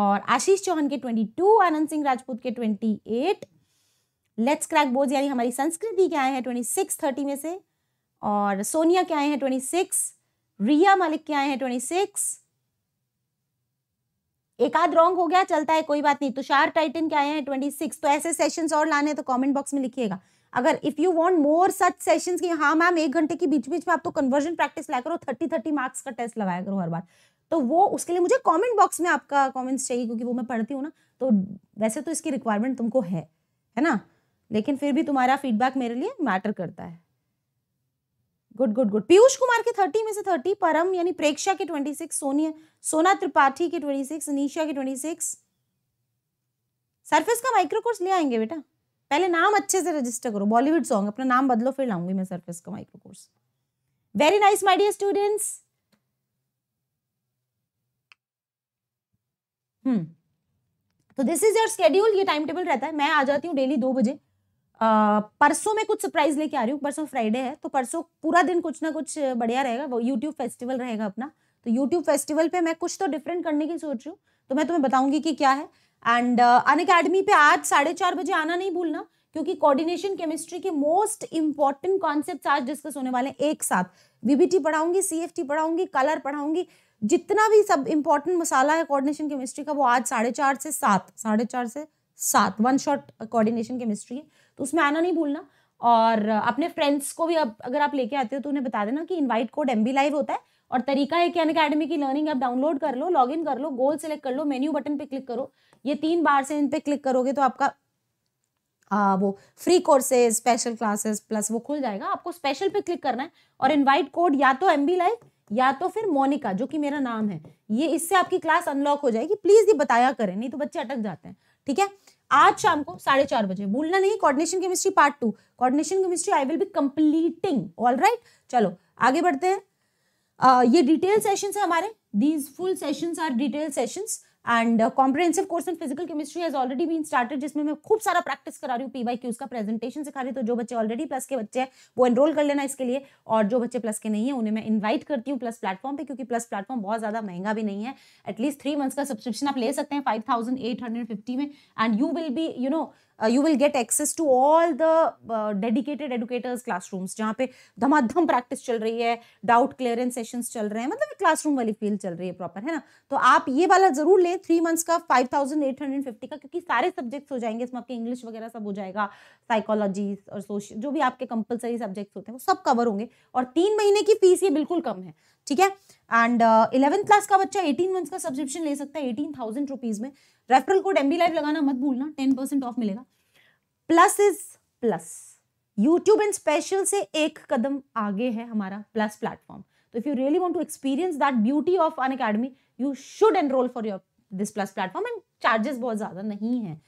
और आशीष चौहान के ट्वेंटी टू आनंद सिंह राजपूत के ट्वेंटी एट लेट्स क्रैक बोज यानी हमारी संस्कृति के आए हैं ट्वेंटी सिक्स थर्टी में से और सोनिया के आए हैं ट्वेंटी सिक्स रिया मालिक के आए हैं ट्वेंटी सिक्स एक आध रॉन्ग हो गया चलता है कोई बात नहीं तुषार टाइटन के आए हैं ट्वेंटी सिक्स तो ऐसे सेशंस और लाने तो कमेंट बॉक्स में लिखिएगा अगर if you want more such sessions की हाँ मैम एक घंटे के बीच बीच में आप तो कन्वर्जन प्रैक्टिस लाया करो थर्टी थर्टी मार्क्स का टेस्ट लगाया करो हर बार तो वो उसके लिए मुझे कॉमेंट बॉक्स में आपका कॉमेंट्स चाहिए क्योंकि वो मैं पढ़ती हूँ ना तो वैसे तो इसकी रिक्वायरमेंट तुमको है है ना लेकिन फिर भी तुम्हारा फीडबैक मेरे लिए मैटर करता है good good good Piyush Kumar के थर्टी में से थर्टी परम यानी प्रेक्षा के ट्वेंटी सिक्स सोनिया सोना त्रिपाठी के ट्वेंटी सिक्स निशा के ट्वेंटी सिक्स सरफेस का माइक्रो कोर्स ले आएंगे बेटा पहले नाम अच्छे से रजिस्टर करो बॉलीवुड सॉन्ग अपना नाम बदलो फिर लाऊंगी मैं सरफेस का micro course very nice my dear students hmm तो दिस इज योर स्केड्यूल ये टाइम टेबल रहता है मैं आ जाती हूँ डेली दो बजे परसों में कुछ सरप्राइज लेके आ रही हूँ परसों फ्राइडे है तो परसों पूरा दिन कुछ ना कुछ बढ़िया रहेगा वो यूट्यूब फेस्टिवल रहेगा अपना तो यूट्यूब फेस्टिवल पे मैं कुछ तो डिफरेंट करने की सोच रही हूँ तो मैं तुम्हें बताऊंगी कि क्या है एंड uh, अन अकेडमी पे आज साढ़े चार बजे आना नहीं भूलना क्योंकि कोऑर्डिनेशन केमिस्ट्री के मोस्ट इंपॉर्टेंट कॉन्सेप्ट आज डिस्कस होने वाले हैं एक साथ बीबीटी पढ़ाऊंगी सीएफटी पढ़ाऊंगी कलर पढ़ाऊंगी जितना भी सब इंपॉर्टेंट मसाला है कोऑर्डिनेशन केमिस्ट्री का वो आज साढ़े चार से सात साढ़े चार से सात वन शॉट कोऑर्डिनेशन केमिस्ट्री है तो उसमें आना नहीं भूलना और अपने फ्रेंड्स को भी अब अगर आप लेके आते हो तो उन्हें बता देना कि इनवाइट कोड एम लाइव होता है और तरीका है कि अन अकेडमी की लर्निंग आप डाउनलोड कर लो इन कर लो गोल सेलेक्ट कर लो मेन्यू बटन पे क्लिक करो ये तीन बार से इन पर क्लिक करोगे तो आपका आ, वो free courses special classes plus वो खुल जाएगा आपको स्पेशल पे क्लिक करना है और इनवाइट कोड या तो एम बी लाइक या तो फिर मोनिका जो कि मेरा नाम है ये इससे आपकी क्लास अनलॉक हो जाएगी प्लीज ये बताया करें नहीं तो बच्चे अटक जाते हैं ठीक है आज शाम को साढ़े चार बजे भूलना नहीं coordination chemistry part two coordination chemistry I will be completing all right चलो आगे बढ़ते हैं आ, ये डिटेल सेशन है हमारे these full session are detail session and comprehensive course in physical chemistry has already been started जिसमें मैं खूब सारा प्रैक्टिस करा रही हूँ पी वाई क्यूज का प्रेजेंटेशन सिखा रही हूँ तो जो बच्चे ऑलरेडी प्लस के बच्चे हैं वो एनरोल कर लेना इसके लिए और जो बच्चे प्लस के नहीं है उन्हें मैं इन्वाइट करती हूँ प्लस प्लेटफॉर्म पे क्योंकि प्लस प्लेटफॉर्म बहुत ज़्यादा महंगा भी नहीं है एटलीस्ट थ्री मंथ्स का सब्सक्रिप्शन आप ले सकते हैं five thousand eight hundred fifty में and you will be you know you will get access to all the dedicated educators classrooms जहाँ पे धमाधम प्रैक्टिस चल रही है डाउट क्लियरेंस सेशन चल रहे हैं मतलब क्लासरूम वाली फील चल रही है प्रॉपर है ना तो आप ये वाला ज़रूर लें थ्री मंथ्स का five thousand eight hundred fifty का क्योंकि सारे सब्जेक्ट्स हो जाएंगे इसमें आपके इंग्लिश वगैरह सब हो जाएगा साइकोलॉजी और सोशल जो भी आपके कंपलसरी सब्जेक्ट्स होते हैं वो सब कवर होंगे और तीन महीने की फीस ये बिल्कुल कम है ठीक है एंड इलेवंथ क्लास का बच्चा एटीन मंथ्स का सब्सक्रिप्शन ले सकता है एटीन थाउजेंड रुपीज़ में रेफरल कोड एमबी लाइव लगाना मत भूलना टेन परसेंट ऑफ मिलेगा plus is plus YouTube and special से एक कदम आगे है हमारा प्लस प्लेटफॉर्म तो if you really want to experience that beauty of Unacademy you should enroll for your this plus platform and charges बहुत ज़्यादा नहीं है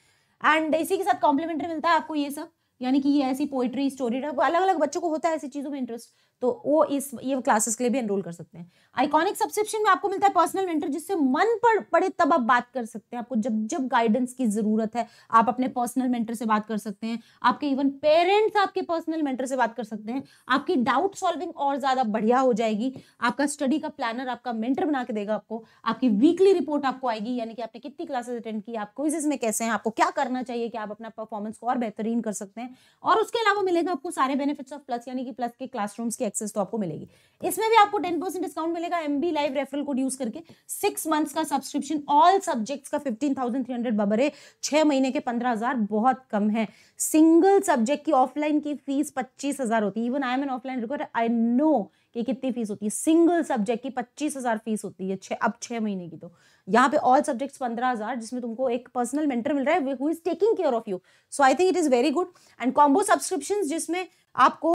एंड इसी के साथ कॉम्प्लीमेंट्री मिलता है आपको ये सब यानी कि ये ऐसी पोइट्री स्टोरी अलग अलग बच्चों को होता है ऐसी चीज़ों में इंटरेस्ट तो वो इस ये क्लासेस के लिए भी एनरोल कर सकते हैं आइकॉनिक सब्सक्रिप्शन में आपको मिलता है पर्सनल मेंटर जिससे मन पर पड़े तब आप बात कर सकते हैं आपको जब जब गाइडेंस की ज़रूरत है आप अपने पर्सनल मेंटर से बात कर सकते हैं आपके इवन पेरेंट्स आपके पर्सनल मेंटर से बात कर सकते हैं आपकी डाउट सॉल्विंग और ज़्यादा बढ़िया हो जाएगी आपका स्टडी का प्लानर आपका मेंटर बना के देगा आपको आपकी वीकली रिपोर्ट आपको आएगी यानी कि आपने कितनी क्लासेस अटेंड की आप क्विजेज में कैसे हैं आपको क्या करना चाहिए कि आप अपना परफॉर्मेंस को और बेहतरीन कर सकते हैं और उसके अलावा मिलेगा आपको सारे बेनिफिट्स ऑफ प्लस यानी कि प्लस के क्लासरूम्स के की एक्सेस तो आपको मिलेगी इसमें भी आपको टेन परसेंट डिस्काउंट मिलेगा M B live referral code use करके सिक्स मंथ्स का सब्सक्रिप्शन ऑल सब्जेक्ट्स का फिफ्टीन थाउजेंड थ्री हंड्रेड बबर है छह महीने के पंद्रह हजार बहुत कम है सिंगल सब्जेक्ट की ऑफलाइन की फीस पच्चीस हजार होती है even I am in offline record I know कि कितनी फीस होती है सिंगल सब्जेक्ट की पच्चीस हजार फीस होती है छे, अब छह महीने की तो यहाँ पे ऑल सब्जेक्ट्स पंद्रह हजार जिसमें तुमको एक पर्सनल मेंटर मिल रहा है who is taking care of you so I think it is very good and combo subscription जिसमें आपको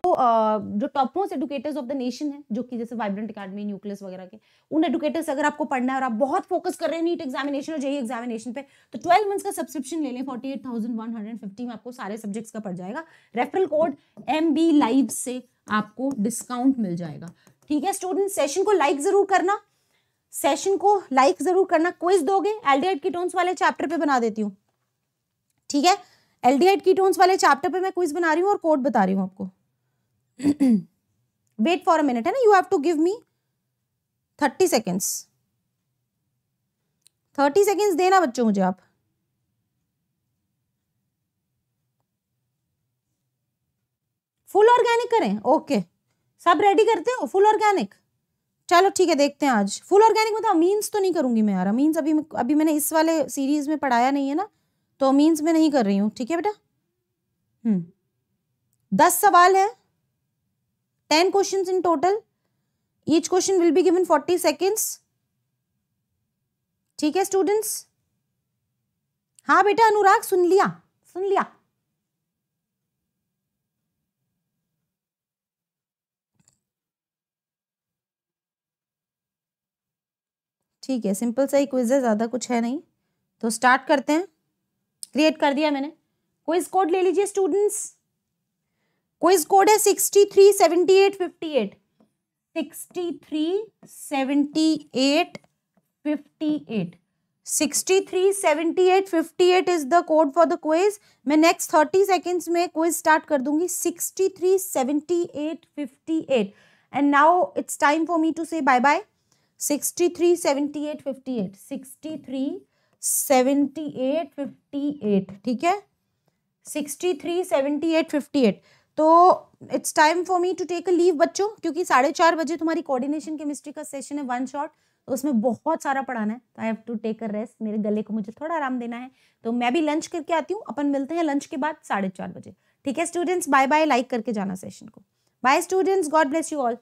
जो top most educators of the nation है जो कि जैसे वाइब्रेंट अकेडमी न्यूक्लियस वगैरह के उन एडुकेटर्स अगर आपको पढ़ना है और आप बहुत फोकस कर रहे हैं नीट एग्जामिनेशन और जेई एग्जामिनेशन e e पे तो ट्वेल्व मंथ्स का सब्सक्रिप्शन ले लें forty eight thousand one hundred fifty में आपको सारे सब्जेक्ट्स का पड़ जाएगा referral code M B live से आपको डिस्काउंट मिल जाएगा ठीक है स्टूडेंट सेशन को लाइक जरूर करना सेशन को लाइक जरूर करना क्विज दोगे एलडीएड कीटोन्स वाले चैप्टर पे बना देती हूँ ठीक है एल्डिहाइड कीटोन्स वाले चैप्टर पे मैं क्विज बना रही हूँ और कोड बता रही हूँ आपको वेट फॉर अ मिनट है ना you have to give me thirty seconds thirty seconds देना बच्चों मुझे आप फुल ऑर्गेनिक करें ओके सब रेडी करते हो फुल ऑर्गेनिक चलो ठीक है देखते हैं आज फुल ऑर्गेनिक मतलब अमीन्स तो नहीं करूंगी मैं यार अमीन्स अभी अभी मैंने इस वाले सीरीज में पढ़ाया नहीं है ना तो मीन्स मैं नहीं कर रही हूँ ठीक है बेटा हम्म। दस सवाल है ten question in total each question will be given forty seconds ठीक है स्टूडेंट्स हाँ बेटा अनुराग सुन लिया सुन लिया ठीक है सिंपल सा ही क्विज है ज़्यादा कुछ है नहीं तो स्टार्ट करते हैं क्रिएट कर दिया मैंने क्विज कोड ले लीजिए स्टूडेंट्स क्विज कोड है sixty three seventy eight fifty eight sixty three seventy eight fifty eight sixty three seventy eight fifty eight is the code for the quiz मैं next thirty seconds में quiz start कर दूंगी sixty three seventy eight fifty eight and now it's time for me to say bye bye sixty three seventy eight fifty eight sixty three seventy eight fifty eight ठीक है sixty three seventy eight fifty eight तो it's time for me to take a leave बच्चों क्योंकि साढ़े चार बजे तुम्हारी coordination chemistry का सेशन है वन शॉट तो उसमें बहुत सारा पढ़ाना है तो I have to take a rest मेरे गले को मुझे थोड़ा आराम देना है तो मैं भी लंच करके आती हूँ अपन मिलते हैं लंच के बाद साढ़े चार बजे ठीक है स्टूडेंट्स बाय बाय लाइक करके जाना सेशन को bye students God bless you all